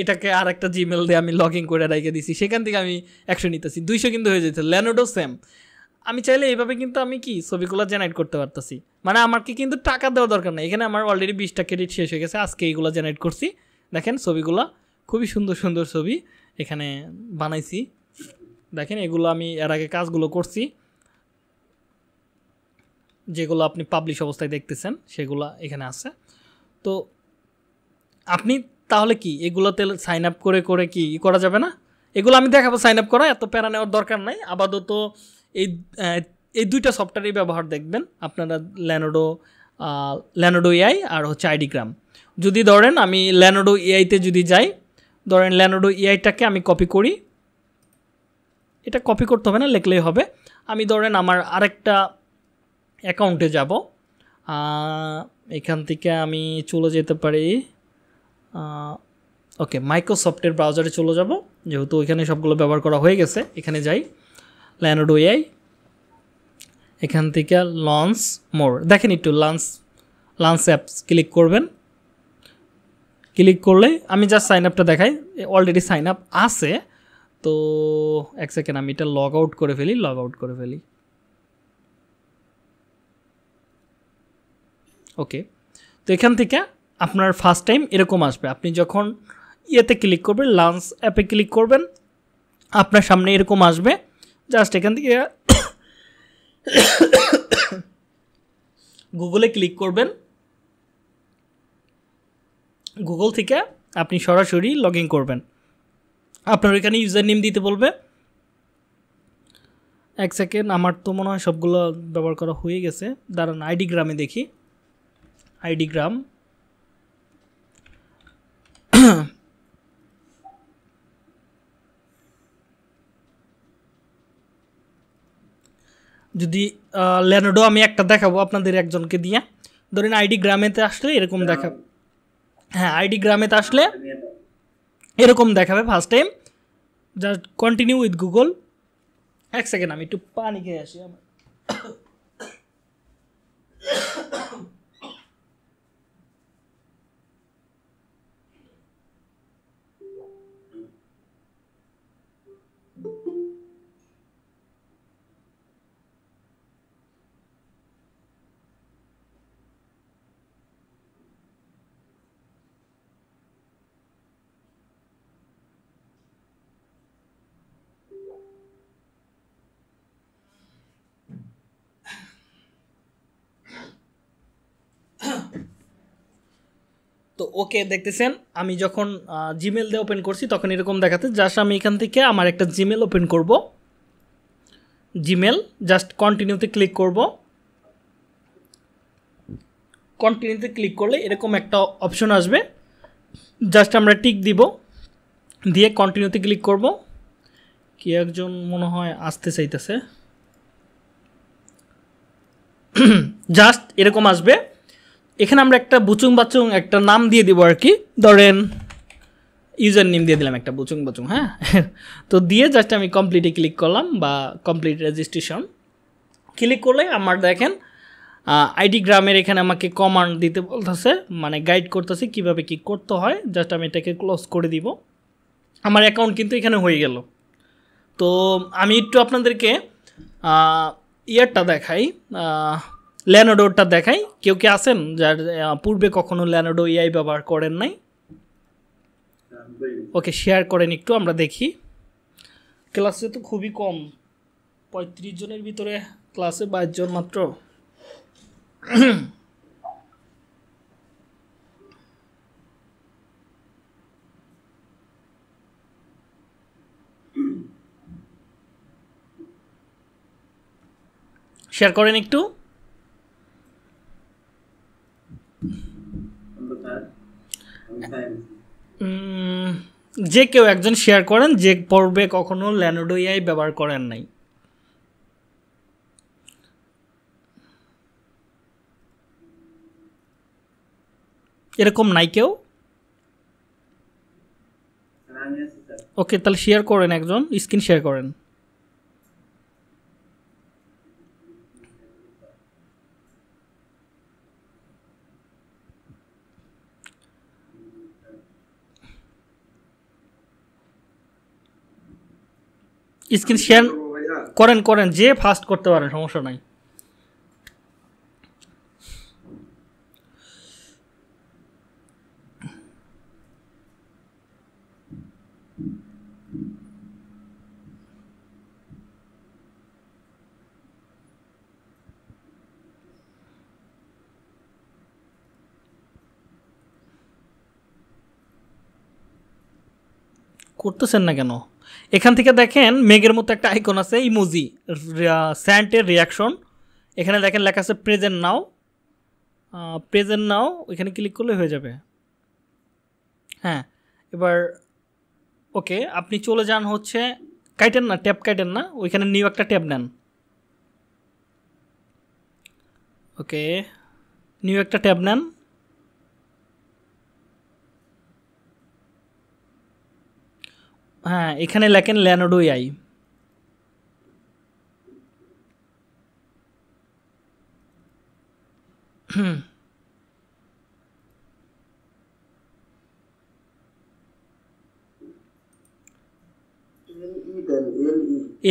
এটাকে আর একটা জিমেল দিয়ে আমি লগ ইন করে রেখে দিছি সেখান থেকে আমি একশো নিতেছি দুইশো কিন্তু হয়ে যেত ল্যানোডো সেম আমি চাইলে এইভাবে কিন্তু আমি কি ছবিগুলো জেনারেট করতে পারতেছি মানে আমাকে কিন্তু টাকা দেওয়া দরকার নেই এখানে আমার অলরেডি বিশটা ক্রেডিট শেষ হয়ে গেছে আজকে এইগুলো জেনারেট করছি দেখেন ছবিগুলো খুবই সুন্দর সুন্দর ছবি এখানে বানাইছি দেখেন এগুলো আমি এর আগে কাজগুলো করছি যেগুলো আপনি পাবলিশ অবস্থায় দেখতেছেন সেগুলো এখানে আছে তো আপনি তাহলে কি এগুলোতে সাইন আপ করে করে কি করা যাবে না এগুলো আমি দেখাবো সাইন আপ করা এত প্যারা নেওয়ার দরকার নাই আপাতত এই এই দুইটা সফটওয়্যারই ব্যবহার দেখবেন আপনারা ল্যানোডো ল্যানোডো এআই আর হচ্ছে আইডিগ্রাম যদি ধরেন আমি ল্যানোডো এআইতে যদি যাই ধরেন ল্যানোডো এআইটাকে আমি কপি করি এটা কপি করতে হবে না লেখলেই হবে আমি ধরেন আমার আরেকটা অ্যাকাউন্টে যাব এখান থেকে আমি চলে যেতে পারি ওকে মাইক্রোসফটের ব্রাউজারে চলে যাব যেহেতু ওইখানে সবগুলো ব্যবহার করা হয়ে গেছে এখানে যাই ল্যান্ড ওয়াই এখান থেকে লঞ্চ মোর দেখেন একটু লঞ্চ লঞ্চ অ্যাপস ক্লিক করবেন ক্লিক করলে আমি জাস্ট সাইন আপটা দেখাই অলরেডি সাইন আপ আছে তো এক সেকেন্ড আমি এটা লগ আউট করে ফেলি লগ আউট করে ফেলি ওকে তো এখান থেকে আপনার ফার্স্ট টাইম এরকম আসবে আপনি যখন ইয়েতে ক্লিক করবেন লাঞ্চ অ্যাপে ক্লিক করবেন আপনার সামনে এরকম আসবে জাস্ট এখান থেকে গুগলে ক্লিক করবেন গুগল থেকে আপনি সরাসরি লগ ইন করবেন আপনার এখানে ইউজার নেম দিতে বলবে এক সেকেন্ড আমার তো মনে হয় সবগুলো ব্যবহার করা হয়ে গেছে দাঁড়ান আইডিগ্রামে দেখি আইডিগ্রাম যদি ল্যানোডো আমি একটা দেখাবো আপনাদের একজনকে দিয়ে ধরেন আইডি গ্রামেতে আসলে এরকম দেখাবো হ্যাঁ।, হ্যাঁ আইডি গ্রামেতে আসলে এরকম দেখাবে first time just continue with Google এক সেকেন্ড আমি একটু পানি খেয়ে আসি আমার ওকে দেখতেছেন আমি যখন জিমেল দিয়ে ওপেন করছি তখন এরকম দেখাতে জাস্ট আমি এখান থেকে আমার একটা জিমেল ওপেন করব জিমেল জাস্ট কন্টিনিউতে ক্লিক করব কন্টিনিউতে ক্লিক করলে এরকম একটা অপশন আসবে জাস্ট আমরা টিক দিব দিয়ে কন্টিনিউতে ক্লিক করব কি একজন মনে হয় আসতে চাইতেছে জাস্ট এরকম আসবে এখানে আমরা একটা বুচুং বাচুং একটা নাম দিয়ে দিব আর কি ধরেন ইউজার নেম দিয়ে দিলাম একটা বুচুং বাচুং হ্যাঁ তো দিয়ে জাস্ট আমি কমপ্লিটে ক্লিক করলাম বা কমপ্লিট রেজিস্ট্রেশন ক্লিক করলে আমার দেখেন আইডি গ্রামের এখানে আমাকে কমান্ড দিতে বলতেছে মানে গাইড করতেছে কিভাবে কি করতে হয় জাস্ট আমি এটাকে ক্লোজ করে দিব আমার অ্যাকাউন্ট কিন্তু এখানে হয়ে গেল তো আমি একটু আপনাদেরকে ইয়ারটা দেখাই ল্যানোডোরটা দেখাই কেউ কি আছেন যার পূর্বে কখনো ল্যানোডো এআই ব্যবহার করেন নাই ওকে শেয়ার করেন একটু আমরা দেখি ক্লাসে তো খুবই কম পঁয়ত্রিশ জনের ভিতরে ক্লাসে বাইশ জন মাত্র শেয়ার করেন একটু যে কেউ একজন শেয়ার করেন যে পর্বে কখনো ল্যানোডোয়াই ব্যবহার করেন নাই এরকম নাই কেউ ওকে তাহলে শেয়ার করেন একজন স্ক্রিন শেয়ার করেন স্ক্রিন শেয়ার করেন করেন যে ফাস্ট করতে পারেন সমস্যা নাই করতেছেন না কেন এখান থেকে দেখেন মেঘের মতো একটা আইকন আছে ইমোজি স্যান্টের রিয়াকশন এখানে দেখেন লেখা আছে প্রেজেন্ট নাও প্রেজেন্ট নাও এখানে ক্লিক করলে হয়ে যাবে হ্যাঁ এবার ওকে আপনি চলে যান হচ্ছে কাইটেন না ট্যাব কাইটেন না ওইখানে নিউ একটা ট্যাব নেন ওকে নিউ একটা ট্যাব নেন হ্যাঁ এখানে লেখেন ল্যানোডো আই হুম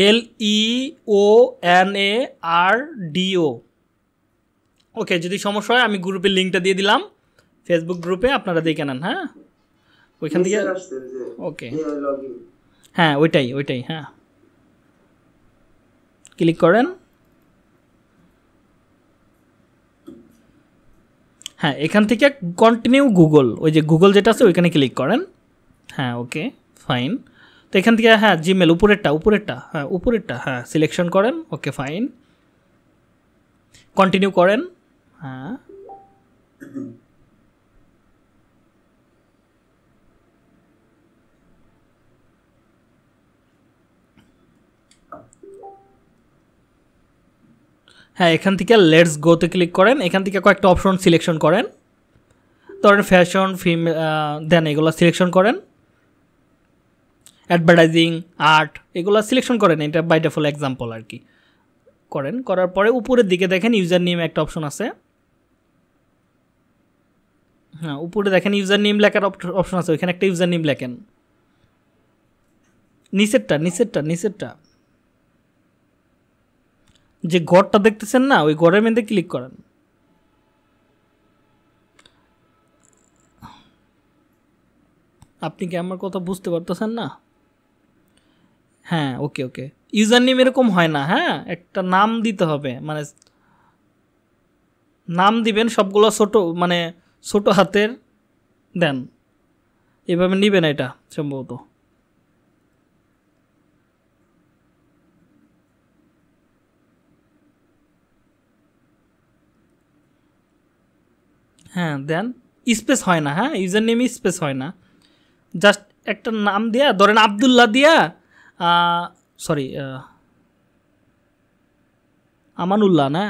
L E O N A R D O okay যদি সমস্যা হয় আমি গ্রুপের লিঙ্কটা দিয়ে দিলাম ফেসবুক গ্রুপে আপনারা দেখে নেন হ্যাঁ ওইখান থেকে ওকে হ্যাঁ ওইটাই ওইটাই হ্যাঁ ক্লিক করেন হ্যাঁ এখান থেকে কন্টিনিউ গুগল ওই যে গুগল যেটা আছে ওইখানে ক্লিক করেন হ্যাঁ ওকে ফাইন তো এখান থেকে হ্যাঁ জিমেল উপরেরটা উপরেরটা হ্যাঁ উপরেরটা হ্যাঁ সিলেকশন করেন ওকে ফাইন কন্টিনিউ করেন হ্যাঁ হ্যাঁ এখান থেকে লেটস গোতে ক্লিক করেন এখান থেকে কয়েকটা অপশন সিলেকশন করেন ধরেন ফ্যাশন ফিম দেন এগুলো সিলেকশন করেন অ্যাডভার্টাইজিং আর্ট এগুলো সিলেকশন করেন এটা বাই ডেফল এক্সাম্পল আর কি করেন করার পরে উপরের দিকে দেখেন ইউজার নেম একটা অপশন আছে হ্যাঁ উপরে দেখেন ইউজার নেম লেখার অপশন আছে ওইখানে একটা ইউজার নেম লেখেন নিচেরটা নিচেরটা নিচেরটা যে ঘরটা দেখতেছেন না ওই ঘরের মধ্যে ক্লিক করেন আপনি কি আমার কথা বুঝতে পারতেছেন না হ্যাঁ ওকে ওকে ইউজার নেম এরকম হয় না হ্যাঁ একটা নাম দিতে হবে মানে নাম দিবেন সবগুলো ছোট মানে ছোট হাতের দেন এভাবে নেবেন এটা সম্ভবত হ্যাঁ দেন স্পেস হয় না হ্যাঁ ইউজার নেমে স্পেস হয় না জাস্ট একটা নাম দিয়া ধরেন আবদুল্লাহ দিয়া সরি আমানুল্লাহ না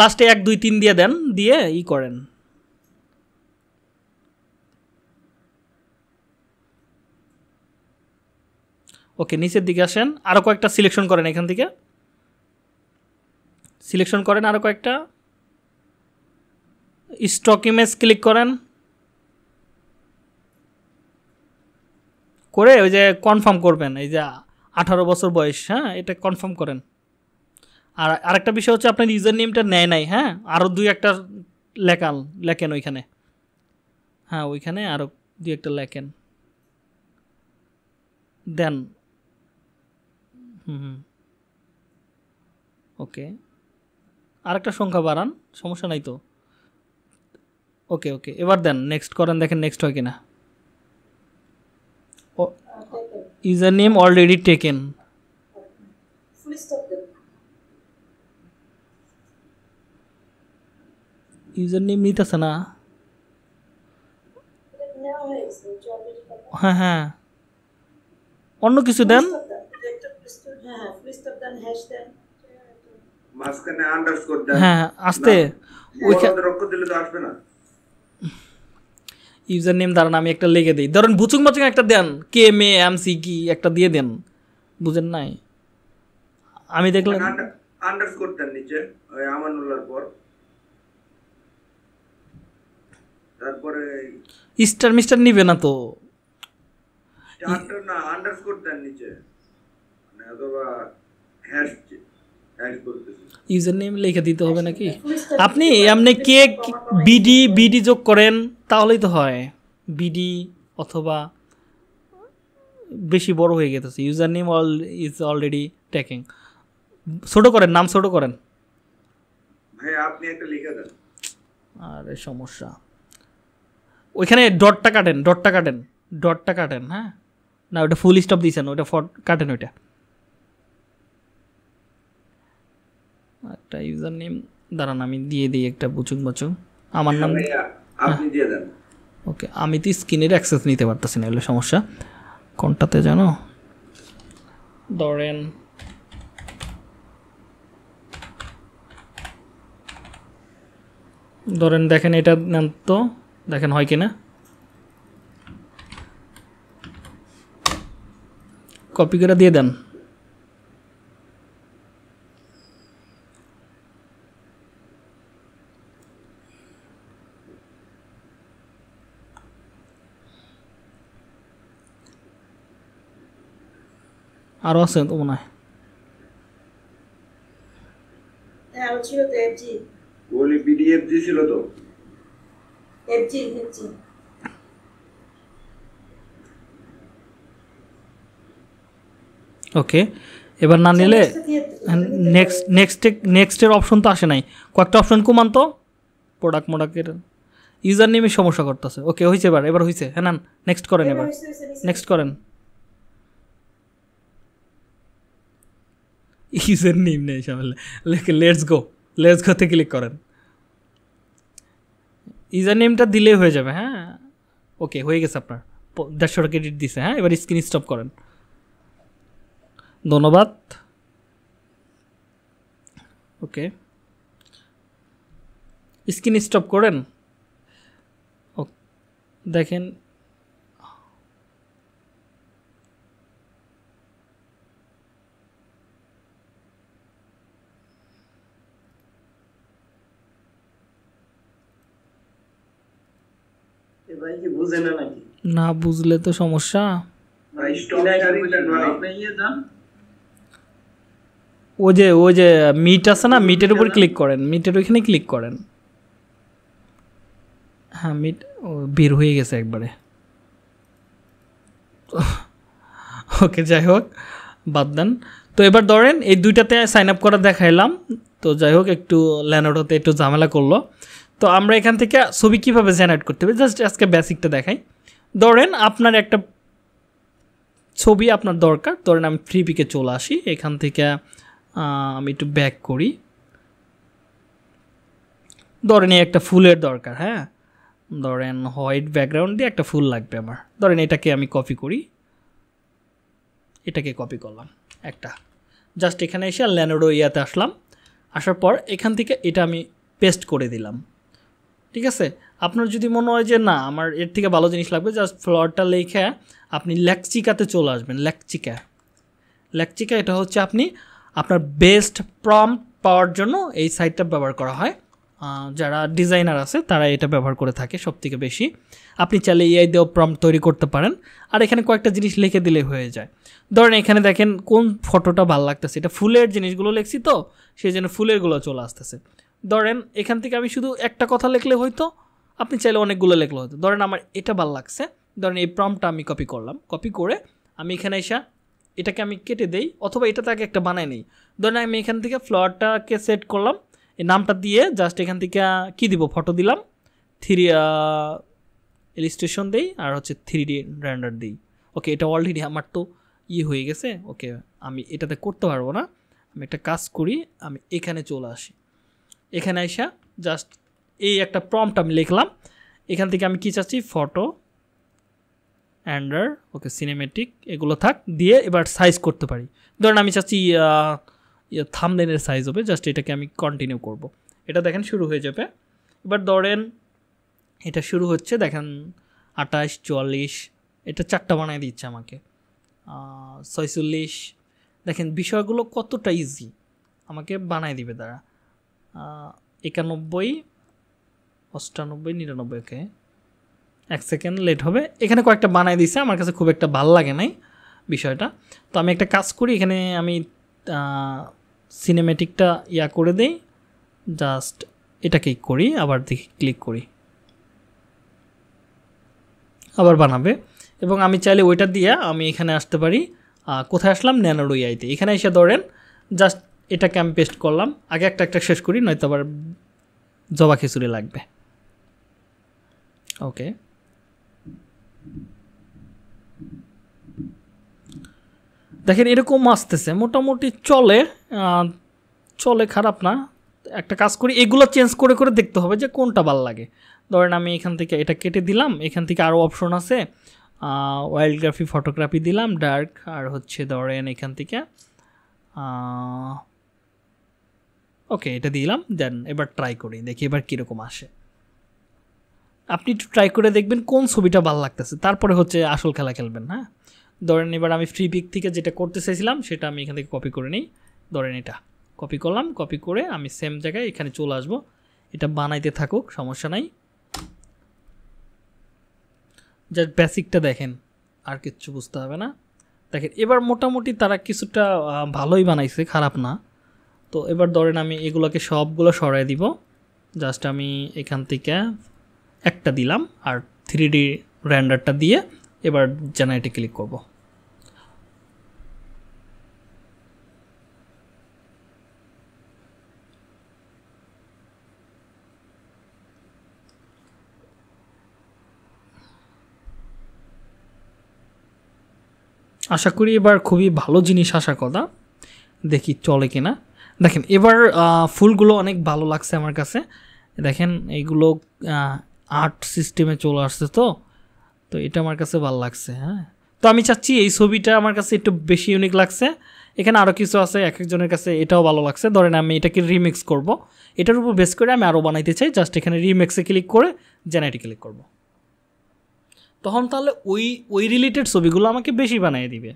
লাস্টে এক দুই তিন দিয়ে দেন দিয়ে ই করেন ওকে নিচের দিকে আসেন আরও কয়েকটা সিলেকশন করেন এখান থেকে সিলেকশন করেন আরও কয়েকটা স্টক ইমেজ ক্লিক করেন করে ওই যে কনফার্ম করবেন এই যে আঠারো বছর বয়স হ্যাঁ এটা কনফার্ম করেন আর আরেকটা বিষয় হচ্ছে আপনার ইউজার নেমটা নেয় নাই হ্যাঁ আরও দুই একটা লেখান লেখেন ওইখানে হ্যাঁ ওইখানে আরও দুই একটা লেখেন দেন হুম ওকে আরেকটা সংখ্যা বাড়ান সমস্যা নাই তো ওকে ওকে এবার দেন নেক্সট করেন দেখেন নেক্সট হয় কিনা user name already taken user name নিতেছে না হ্যাঁ হ্যাঁ অন্য কিছু দেন হ্যাঁ আসতে ওইখানে দিলে তো আসবে না ইউজার নেম দ্বারা আমি একটা লেগে দিই ধরেন বুচুং বাচুং একটা দেন কে মে এম সি কি একটা দিয়ে দেন বুঝেন নাই আমি দেখলাম আন্ডারস্কোর দেন নিচে ওই আমানুল্লাহর পর তারপরে স্টার মিস্টার নিবে না তো না আন্ডারস্কোর দেন নিচে মানে অথবা হ্যাশ ইউজার নেম লিখে দিতে হবে নাকি আপনি আপনি কে বিডি বিডি যোগ করেন তাহলেই তো হয় বিডি অথবা বেশি বড় হয়ে গেছে user name all is already taking ছোট করেন নাম ছোট করেন ভাই আপনি একটা লিখে দেন আরে সমস্যা ওইখানে ডটটা কাটেন ডটটা কাটেন ডটটা কাটেন হ্যাঁ না ওটা ফুল স্টপ দিয়েছেন ওটা ফট কাটেন ওইটা একটা ইউজার নেম দাঁড়ান আমি দিয়ে দিই একটা বুচুক বাচুক আমার নাম হ্যাঁ আপনি হ্যাঁ। দিয়ে দেন ওকে আমি তো স্ক্রিনের অ্যাক্সেস নিতে পারতেছি না এগুলো সমস্যা কোনটাতে জানো ধরেন ধরেন দেখেন এটা নেন তো দেখেন হয় কি না কপি করে দিয়ে দেন আরো আছেন তো মনে হয় ওকে হ্যাঁ, এবার না নিলে নেক্সট নেক্সট নেক্সটের অপশন তো আসে নাই কয়েকটা অপশন কমান তো প্রোডাক্ট মোডাক্টের ইউজার নেমে সমস্যা করতেছে ওকে হয়েছে এবার এবার হয়েছে হ্যাঁ না নেক্সট করেন এবার নেক্সট করেন ইউজার নেম নেই সামলে লেখে লেটস গো লেটস গোতে ক্লিক করেন ইউজার নেমটা দিলেই হয়ে যাবে হ্যাঁ ওকে হয়ে গেছে আপনার দেড়শো টাকা ক্রেডিট দিছে হ্যাঁ এবার স্ক্রিন স্টপ করেন ধন্যবাদ ওকে স্ক্রিন স্টপ করেন দেখেন বুঝে না নাকি না বুঝলে তো সমস্যা ইয়ে ও যে ও যে মিট আছে না মিটের উপর ক্লিক করেন মিটের ওইখানে ক্লিক করেন হ্যাঁ মিট ও ভিড় হয়ে গেছে একবারে ওকে যাই হোক বাদ দেন তো এবার ধরেন এই দুইটাতে সাইন আপ করা দেখাইলাম তো যাই হোক একটু ল্যানোডোতে একটু ঝামেলা করলো তো আমরা এখান থেকে ছবি কীভাবে জেনারেট করতে হবে জাস্ট আজকে বেসিকটা দেখাই ধরেন আপনার একটা ছবি আপনার দরকার ধরেন আমি ফ্রি পিকে চলে আসি এখান থেকে আমি একটু ব্যাক করি ধরেন একটা ফুলের দরকার হ্যাঁ ধরেন হোয়াইট ব্যাকগ্রাউন্ড দিয়ে একটা ফুল লাগবে আমার ধরেন এটাকে আমি কপি করি এটাকে কপি করলাম একটা জাস্ট এখানে এসে ল্যানোডো ইয়াতে আসলাম আসার পর এখান থেকে এটা আমি পেস্ট করে দিলাম ঠিক আছে আপনার যদি মনে হয় যে না আমার এর থেকে ভালো জিনিস লাগবে জাস্ট ফ্লোরটা লেখে আপনি লেকচিকাতে চলে আসবেন লেকচিকা লেকচিকা এটা হচ্ছে আপনি আপনার বেস্ট প্রম পাওয়ার জন্য এই সাইটটা ব্যবহার করা হয় যারা ডিজাইনার আছে তারা এটা ব্যবহার করে থাকে সব থেকে বেশি আপনি চাইলে এআই দিয়েও প্রম তৈরি করতে পারেন আর এখানে কয়েকটা জিনিস লিখে দিলে হয়ে যায় ধরেন এখানে দেখেন কোন ফটোটা ভালো লাগতেছে এটা ফুলের জিনিসগুলো লিখছি তো সেই জন্য ফুলেরগুলো চলে আসতেছে ধরেন এখান থেকে আমি শুধু একটা কথা লিখলে হয়তো আপনি চাইলে অনেকগুলো লেখলে হয়তো ধরেন আমার এটা ভালো লাগছে ধরেন এই প্রমটা আমি কপি করলাম কপি করে আমি এখানে এসা এটাকে আমি কেটে দেই অথবা এটা তাকে একটা বানাই নিই ধরেন আমি এখান থেকে ফ্লোয়ারটাকে সেট করলাম এই নামটা দিয়ে জাস্ট এখান থেকে কি দিব ফটো দিলাম থ্রি ইলিস্ট্রেশন দেই আর হচ্ছে থ্রি ডি র্যান্ডার দিই ওকে এটা অলরেডি আমার তো ইয়ে হয়ে গেছে ওকে আমি এটাতে করতে পারবো না আমি একটা কাজ করি আমি এখানে চলে আসি এখানে আইসা জাস্ট এই একটা প্রম্পট আমি লিখলাম এখান থেকে আমি কী চাচ্ছি ফটো অ্যান্ডার ওকে সিনেমেটিক এগুলো থাক দিয়ে এবার সাইজ করতে পারি ধরেন আমি চাচ্ছি থামদেনের ইয়ে সাইজ হবে জাস্ট এটাকে আমি কন্টিনিউ করব। এটা দেখেন শুরু হয়ে যাবে এবার ধরেন এটা শুরু হচ্ছে দেখেন আঠাশ চুয়াল্লিশ এটা চারটা বানিয়ে দিচ্ছে আমাকে ছয়চল্লিশ দেখেন বিষয়গুলো কতটা ইজি আমাকে বানায় দিবে তারা একানব্বই অষ্টানব্বই নিরানব্বই ওকে এক সেকেন্ড লেট হবে এখানে কয়েকটা বানায় দিছে আমার কাছে খুব একটা ভাল লাগে নাই বিষয়টা তো আমি একটা কাজ করি এখানে আমি সিনেমেটিকটা ইয়া করে দেই জাস্ট ক্লিক করি আবার দেখি ক্লিক করি আবার বানাবে এবং আমি চাইলে ওইটা দিয়ে আমি এখানে আসতে পারি কোথায় আসলাম আইতে এখানে এসে ধরেন জাস্ট এটাকে আমি পেস্ট করলাম আগে একটা একটা শেষ করি নয়তো আবার জবা খিচুড়ি লাগবে ওকে দেখেন এরকম আসতেছে মোটামুটি চলে চলে খারাপ না একটা কাজ করি এগুলো চেঞ্জ করে করে দেখতে হবে যে কোনটা ভাল লাগে ধরেন আমি এখান থেকে এটা কেটে দিলাম এখান থেকে আরও অপশন আছে ওয়াইল্ড গ্রাফি ফটোগ্রাফি দিলাম ডার্ক আর হচ্ছে ধরেন এখান থেকে ওকে এটা দিলাম দেন এবার ট্রাই করি দেখি এবার কীরকম আসে আপনি একটু ট্রাই করে দেখবেন কোন ছবিটা ভালো লাগতেছে তারপরে হচ্ছে আসল খেলা খেলবেন হ্যাঁ ধরেন এবার আমি ফ্রি পিক থেকে যেটা করতে চাইছিলাম সেটা আমি এখান থেকে কপি করে নিই ধরেন এটা কপি করলাম কপি করে আমি সেম জায়গায় এখানে চলে আসব এটা বানাইতে থাকুক সমস্যা নাই জাস্ট বেসিকটা দেখেন আর কিচ্ছু বুঝতে হবে না দেখেন এবার মোটামুটি তারা কিছুটা ভালোই বানাইছে খারাপ না তো এবার ধরেন আমি এগুলোকে সবগুলো সরাই দিব জাস্ট আমি এখান থেকে একটা দিলাম আর থ্রি ডি র্যান্ডারটা দিয়ে এবার জেনারেটে ক্লিক করব আশা করি এবার খুবই ভালো জিনিস আসার কথা দেখি চলে কিনা দেখেন এবার ফুলগুলো অনেক ভালো লাগছে আমার কাছে দেখেন এইগুলো আর্ট সিস্টেমে চলে আসছে তো তো এটা আমার কাছে ভালো লাগছে হ্যাঁ তো আমি চাচ্ছি এই ছবিটা আমার কাছে একটু বেশি ইউনিক লাগছে এখানে আরও কিছু আছে এক একজনের কাছে এটাও ভালো লাগছে ধরেন আমি এটাকে রিমিক্স করব এটার উপর বেস করে আমি আরও বানাইতে চাই জাস্ট এখানে রিমিক্সে ক্লিক করে জেনারেটি ক্লিক করব তখন তাহলে ওই ওই রিলেটেড ছবিগুলো আমাকে বেশি বানিয়ে দিবে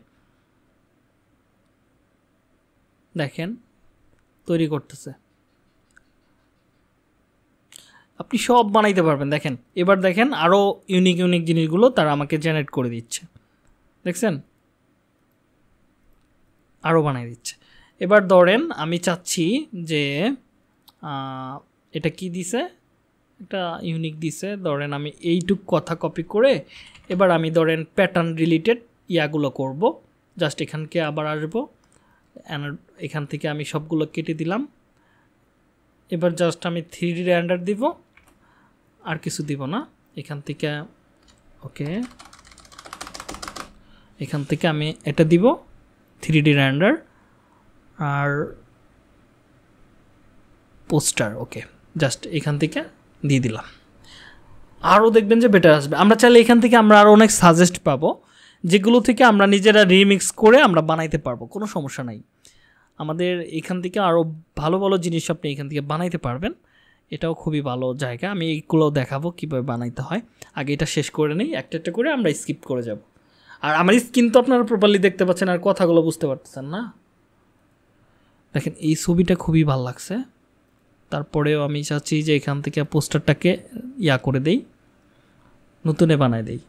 দেখেন তৈরি করতেছে আপনি সব বানাইতে পারবেন দেখেন এবার দেখেন আরও ইউনিক ইউনিক জিনিসগুলো তারা আমাকে জেনারেট করে দিচ্ছে দেখছেন আরও বানাই দিচ্ছে এবার ধরেন আমি চাচ্ছি যে এটা কি দিছে এটা ইউনিক দিছে ধরেন আমি এইটুক কথা কপি করে এবার আমি ধরেন প্যাটার্ন রিলেটেড ইয়াগুলো করব জাস্ট এখানকে আবার আসবো এখান থেকে আমি সবগুলো কেটে দিলাম এবার জাস্ট আমি থ্রি ডি র্যান্ডার দিব আর কিছু দিব না এখান থেকে ওকে এখান থেকে আমি এটা দিব থ্রি ডি র্যান্ডার আর পোস্টার ওকে জাস্ট এখান থেকে দিয়ে দিলাম আরও দেখবেন যে বেটার আসবে আমরা চাইলে এখান থেকে আমরা আরও অনেক সাজেস্ট পাবো যেগুলো থেকে আমরা নিজেরা রিমিক্স করে আমরা বানাইতে পারবো কোনো সমস্যা নাই আমাদের এখান থেকে আরও ভালো ভালো জিনিস আপনি এখান থেকে বানাইতে পারবেন এটাও খুবই ভালো জায়গা আমি এইগুলো দেখাবো কীভাবে বানাইতে হয় আগে এটা শেষ করে নিই একটা একটা করে আমরা স্কিপ করে যাব আর আমার স্কিন তো আপনারা প্রপারলি দেখতে পাচ্ছেন আর কথাগুলো বুঝতে পারতেছেন না দেখেন এই ছবিটা খুবই ভাল লাগছে তারপরেও আমি চাচ্ছি যে এখান থেকে পোস্টারটাকে ইয়া করে দেই নতুনে বানায় দেই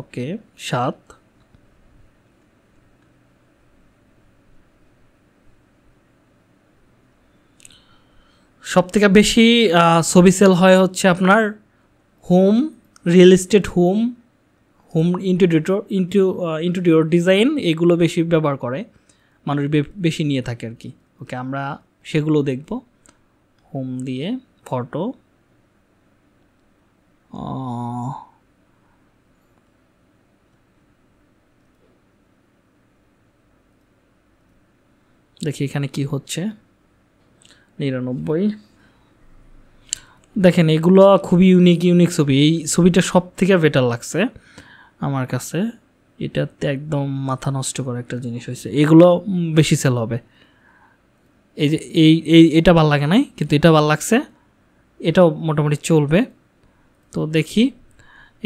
ওকে সাত সব থেকে বেশি ছবি সেল হয় হচ্ছে আপনার home real estate home home interior into interior design এগুলো বেশি ব্যবহার করে মানুষ বেশি নিয়ে থাকে আর কি ওকে আমরা সেগুলো দেখব হোম দিয়ে ফটো দেখি এখানে কি হচ্ছে নিরানব্বই দেখেন এগুলো খুবই ইউনিক ইউনিক ছবি এই ছবিটা সব থেকে বেটার লাগছে আমার কাছে এটাতে একদম মাথা নষ্ট করা একটা জিনিস হয়েছে এগুলো বেশি সেল হবে এই যে এই এই এটা ভাল লাগে নাই কিন্তু এটা ভাল লাগছে এটাও মোটামুটি চলবে তো দেখি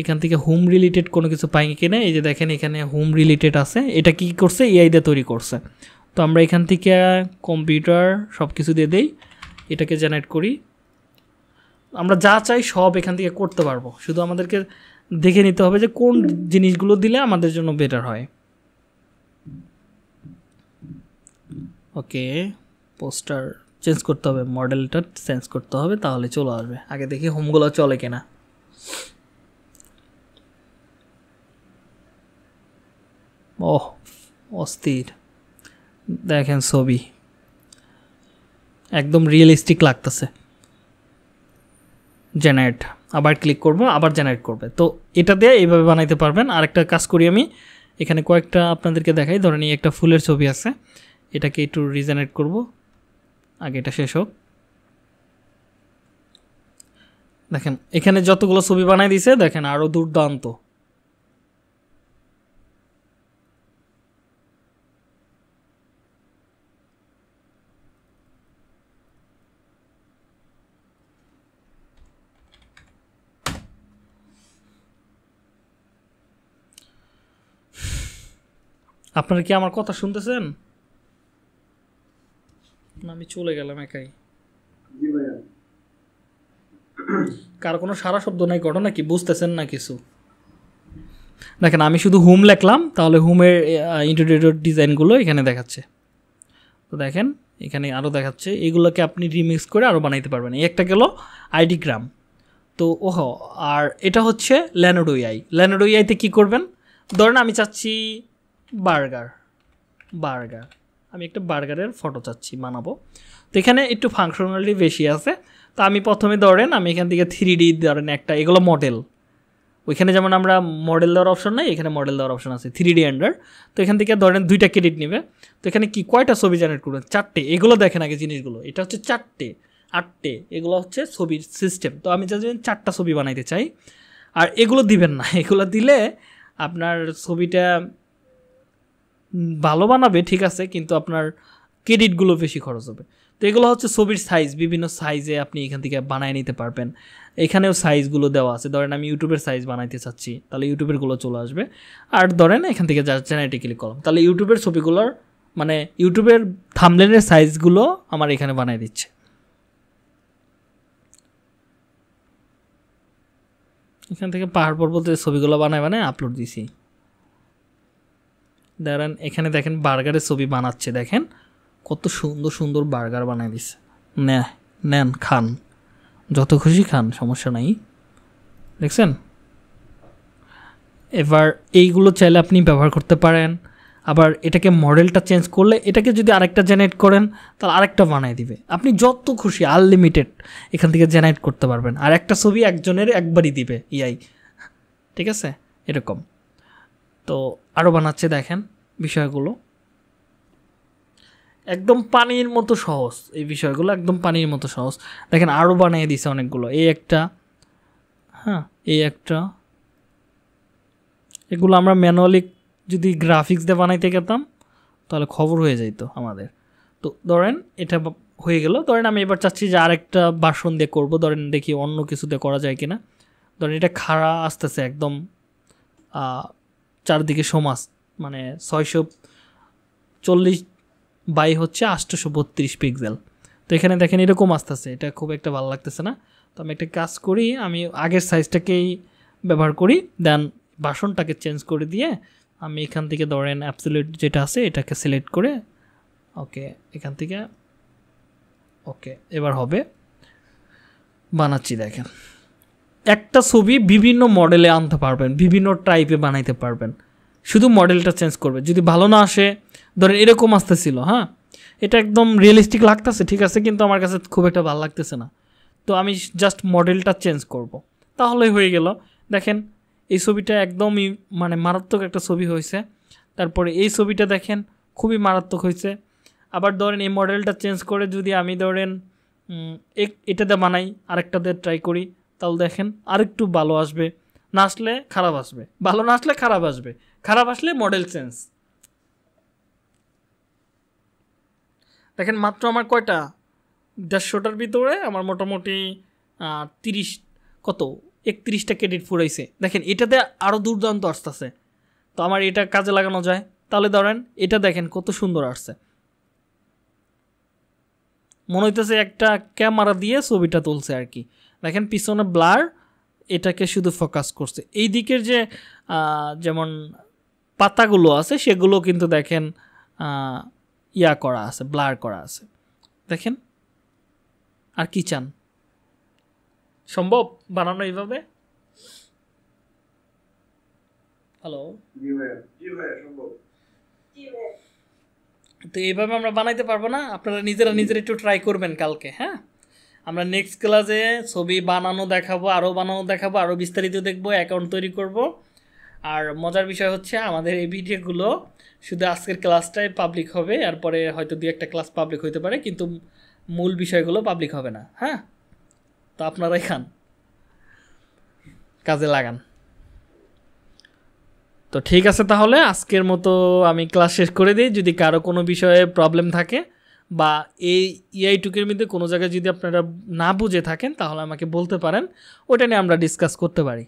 এখান থেকে হোম রিলেটেড কোনো কিছু পাই কিনা এই যে দেখেন এখানে হোম রিলেটেড আছে এটা কি করছে এআই দিয়ে তৈরি করছে তো আমরা এখান থেকে কম্পিউটার সব কিছু দিয়ে দিই এটাকে জেনারেট করি আমরা যা চাই সব এখান থেকে করতে পারবো শুধু আমাদেরকে দেখে নিতে হবে যে কোন জিনিসগুলো দিলে আমাদের জন্য বেটার হয় ওকে পোস্টার চেঞ্জ করতে হবে মডেলটা চেঞ্জ করতে হবে তাহলে চলে আসবে আগে দেখি হোমগুলো চলে কিনা ওহ অস্থির দেখেন ছবি একদম রিয়েলিস্টিক লাগতেছে জেনারেট আবার ক্লিক করব আবার জেনারেট করবে তো এটা দিয়ে এইভাবে বানাইতে পারবেন আরেকটা কাজ করি আমি এখানে কয়েকটা আপনাদেরকে দেখাই ধরেন এই একটা ফুলের ছবি আছে এটাকে একটু রিজেনারেট করব আগে এটা শেষ হোক দেখেন এখানে যতগুলো ছবি বানাই দিছে দেখেন আরও দুর্দান্ত আপনারা কি আমার কথা শুনতেছেন না আমি চলে গেলাম একাই কার কোনো সারা শব্দ নাই ঘটনা নাকি বুঝতেছেন না কিছু দেখেন আমি শুধু হুম লেখলাম তাহলে হুমের ইন্টারডিউটর ডিজাইনগুলো এখানে দেখাচ্ছে তো দেখেন এখানে আরও দেখাচ্ছে এগুলোকে আপনি রিমিক্স করে আরও বানাইতে পারবেন এই একটা গেল আইডিগ্রাম তো ওহ আর এটা হচ্ছে ল্যানোডোইআই ল্যানোডোইআইতে কী করবেন ধরেন আমি চাচ্ছি বার্গার বার্গার আমি একটা বার্গারের ফটো চাচ্ছি বানাবো তো এখানে একটু ফাংশনালিটি বেশি আছে তো আমি প্রথমে ধরেন আমি এখান থেকে থ্রি ডি ধরেন একটা এগুলো মডেল ওইখানে যেমন আমরা মডেল দেওয়ার অপশন নাই এখানে মডেল দেওয়ার অপশন আছে থ্রি ডি অ্যান্ডার তো এখান থেকে ধরেন দুইটা ক্রেডিট নেবে তো এখানে কি কয়টা ছবি জেনারেট করবেন চারটে এগুলো দেখেন আগে জিনিসগুলো এটা হচ্ছে চারটে আটটে এগুলো হচ্ছে ছবির সিস্টেম তো আমি যদি চারটা ছবি বানাইতে চাই আর এগুলো দিবেন না এগুলো দিলে আপনার ছবিটা ভালো বানাবে ঠিক আছে কিন্তু আপনার ক্রেডিটগুলো বেশি খরচ হবে তো এগুলো হচ্ছে ছবির সাইজ বিভিন্ন সাইজে আপনি এখান থেকে বানায় নিতে পারবেন এখানেও সাইজগুলো দেওয়া আছে ধরেন আমি ইউটিউবের সাইজ বানাইতে চাচ্ছি তাহলে ইউটিউবেরগুলো চলে আসবে আর ধরেন এখান থেকে জেনারেটি ক্লিক করলাম তাহলে ইউটিউবের ছবিগুলোর মানে ইউটিউবের থামলেনের সাইজগুলো আমার এখানে বানিয়ে দিচ্ছে এখান থেকে পাহাড় পর্বতের ছবিগুলো বানায় বানায় আপলোড দিছি দাঁড়ান এখানে দেখেন বার্গারের ছবি বানাচ্ছে দেখেন কত সুন্দর সুন্দর বার্গার বানিয়ে দিছে নে নেন খান যত খুশি খান সমস্যা নাই দেখছেন এবার এইগুলো চাইলে আপনি ব্যবহার করতে পারেন আবার এটাকে মডেলটা চেঞ্জ করলে এটাকে যদি আরেকটা জেনারেট করেন তাহলে আরেকটা বানাই দিবে আপনি যত খুশি আনলিমিটেড এখান থেকে জেনারেট করতে পারবেন আর একটা ছবি একজনের একবারই দিবে ইয়াই ঠিক আছে এরকম তো আরও বানাচ্ছে দেখেন বিষয়গুলো একদম পানির মতো সহজ এই বিষয়গুলো একদম পানির মতো সহজ দেখেন আরও বানিয়ে দিছে অনেকগুলো এই একটা হ্যাঁ এই একটা এগুলো আমরা ম্যানুয়ালি যদি গ্রাফিক্স দিয়ে বানাইতে গেতাম তাহলে খবর হয়ে যাইতো আমাদের তো ধরেন এটা হয়ে গেল ধরেন আমি এবার চাচ্ছি যে আরেকটা বাসন দিয়ে করব ধরেন দেখি অন্য কিছু দিয়ে করা যায় কিনা ধরেন এটা খাড়া আসতেছে একদম চারদিকে সমাজ মানে ছয়শো চল্লিশ বাই হচ্ছে আটশোশো বত্রিশ পিক্সেল তো এখানে দেখেন এরকম আসতেছে এটা খুব একটা ভালো লাগতেছে না তো আমি একটা কাজ করি আমি আগের সাইজটাকেই ব্যবহার করি দেন বাসনটাকে চেঞ্জ করে দিয়ে আমি এখান থেকে ধরেন অ্যাপসুলেট যেটা আছে এটাকে সিলেক্ট করে ওকে এখান থেকে ওকে এবার হবে বানাচ্ছি দেখেন একটা ছবি বিভিন্ন মডেলে আনতে পারবেন বিভিন্ন টাইপে বানাইতে পারবেন শুধু মডেলটা চেঞ্জ করবে যদি ভালো না আসে ধরেন এরকম আসতেছিল হ্যাঁ এটা একদম রিয়েলিস্টিক লাগতেছে ঠিক আছে কিন্তু আমার কাছে খুব একটা ভালো লাগতেছে না তো আমি জাস্ট মডেলটা চেঞ্জ করব। তাহলে হয়ে গেল দেখেন এই ছবিটা একদমই মানে মারাত্মক একটা ছবি হয়েছে তারপরে এই ছবিটা দেখেন খুবই মারাত্মক হয়েছে আবার ধরেন এই মডেলটা চেঞ্জ করে যদি আমি ধরেন এক এটাতে বানাই আরেকটাতে ট্রাই করি তাহলে দেখেন আরেকটু ভালো আসবে না আসলে খারাপ আসবে ভালো না আসলে খারাপ আসবে খারাপ আসলে মডেল চেঞ্জ দেখেন মাত্র আমার কয়টা দেড়শোটার ভিতরে আমার মোটামুটি তিরিশ কত একত্রিশটা ক্রেডিট ফুরাইছে দেখেন এটাতে আরও দুর্দান্ত আসতেছে তো আমার এটা কাজে লাগানো যায় তাহলে ধরেন এটা দেখেন কত সুন্দর আসছে মনে হইতেছে একটা ক্যামেরা দিয়ে ছবিটা তুলছে আর কি দেখেন পিছনে ব্লার এটাকে শুধু ফোকাস করছে এই দিকের যে যেমন পাতাগুলো আছে সেগুলো কিন্তু দেখেন ইয়া করা আছে ব্লার করা আছে দেখেন আর কি চান সম্ভব বানানো এইভাবে হ্যালো তো এইভাবে আমরা বানাইতে পারবো না আপনারা নিজেরা নিজেরা একটু ট্রাই করবেন কালকে হ্যাঁ আমরা নেক্সট ক্লাসে ছবি বানানো দেখাবো আরও বানানো দেখাবো আরও বিস্তারিত দেখবো অ্যাকাউন্ট তৈরি করব আর মজার বিষয় হচ্ছে আমাদের এই ভিডিওগুলো শুধু আজকের ক্লাসটাই পাবলিক হবে আর পরে হয়তো দু একটা ক্লাস পাবলিক হতে পারে কিন্তু মূল বিষয়গুলো পাবলিক হবে না হ্যাঁ তো আপনারাই খান কাজে লাগান তো ঠিক আছে তাহলে আজকের মতো আমি ক্লাস শেষ করে দিই যদি কারো কোনো বিষয়ে প্রবলেম থাকে বা এই ইআই টুকের মধ্যে কোনো জায়গায় যদি আপনারা না বুঝে থাকেন তাহলে আমাকে বলতে পারেন ওটা নিয়ে আমরা ডিসকাস করতে পারি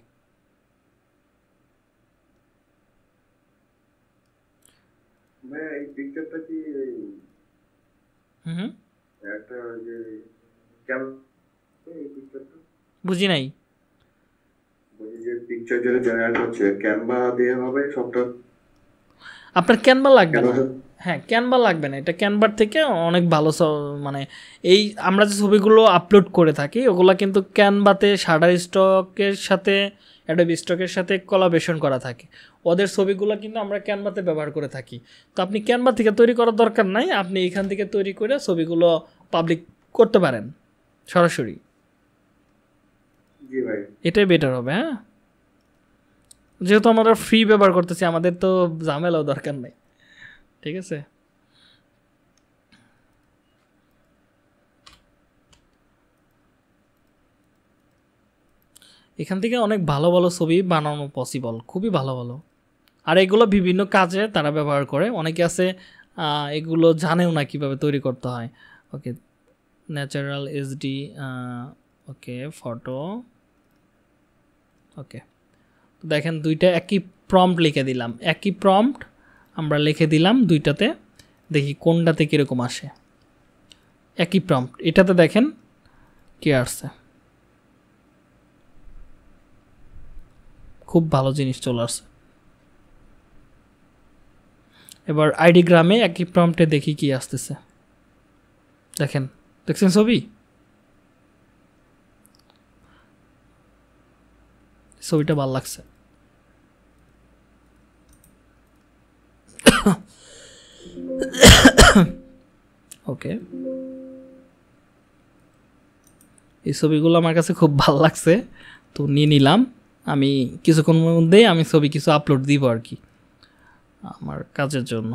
বুঝি নাই সবটা আপনার ক্যানভা লাগবে না হ্যাঁ ক্যানভা লাগবে না এটা ক্যানভার থেকে অনেক ভালো মানে এই আমরা যে ছবিগুলো আপলোড করে থাকি ওগুলো কিন্তু ক্যানভাতে শাডার স্টকের সাথে অ্যাডোবি স্টকের সাথে কলাবেশন করা থাকে ওদের ছবিগুলো কিন্তু আমরা ক্যানভাতে ব্যবহার করে থাকি তো আপনি ক্যানভা থেকে তৈরি করার দরকার নাই আপনি এখান থেকে তৈরি করে ছবিগুলো পাবলিক করতে পারেন সরাসরি এটাই বেটার হবে হ্যাঁ যেহেতু আমরা ফ্রি ব্যবহার করতেছি আমাদের তো ঝামেলাও দরকার নেই ঠিক আছে এখান থেকে অনেক ভালো ভালো ছবি বানানো পসিবল খুবই ভালো ভালো আর এগুলো বিভিন্ন কাজে তারা ব্যবহার করে অনেকে আছে এগুলো জানেও না কিভাবে তৈরি করতে হয় okay natural SD okay photo okay তো দেখেন দুইটা একই প্রম্পট লিখে দিলাম একই প্রম্পট আমরা লিখে দিলাম দুইটাতে দেখি কোনটাতে কীরকম আসে একই প্রম্পট এটাতে দেখেন কে আসছে খুব ভালো জিনিস চলে আসছে এবার আইডি গ্রামে একই প্রম্পটে দেখি কি আসতেছে দেখেন দেখছেন ছবি ছবিটা ভাল লাগছে ওকে এই ছবিগুলো আমার কাছে খুব ভালো লাগছে তো নিয়ে নিলাম আমি কিছুক্ষণের মধ্যেই আমি ছবি কিছু আপলোড দিব আর কি আমার কাজের জন্য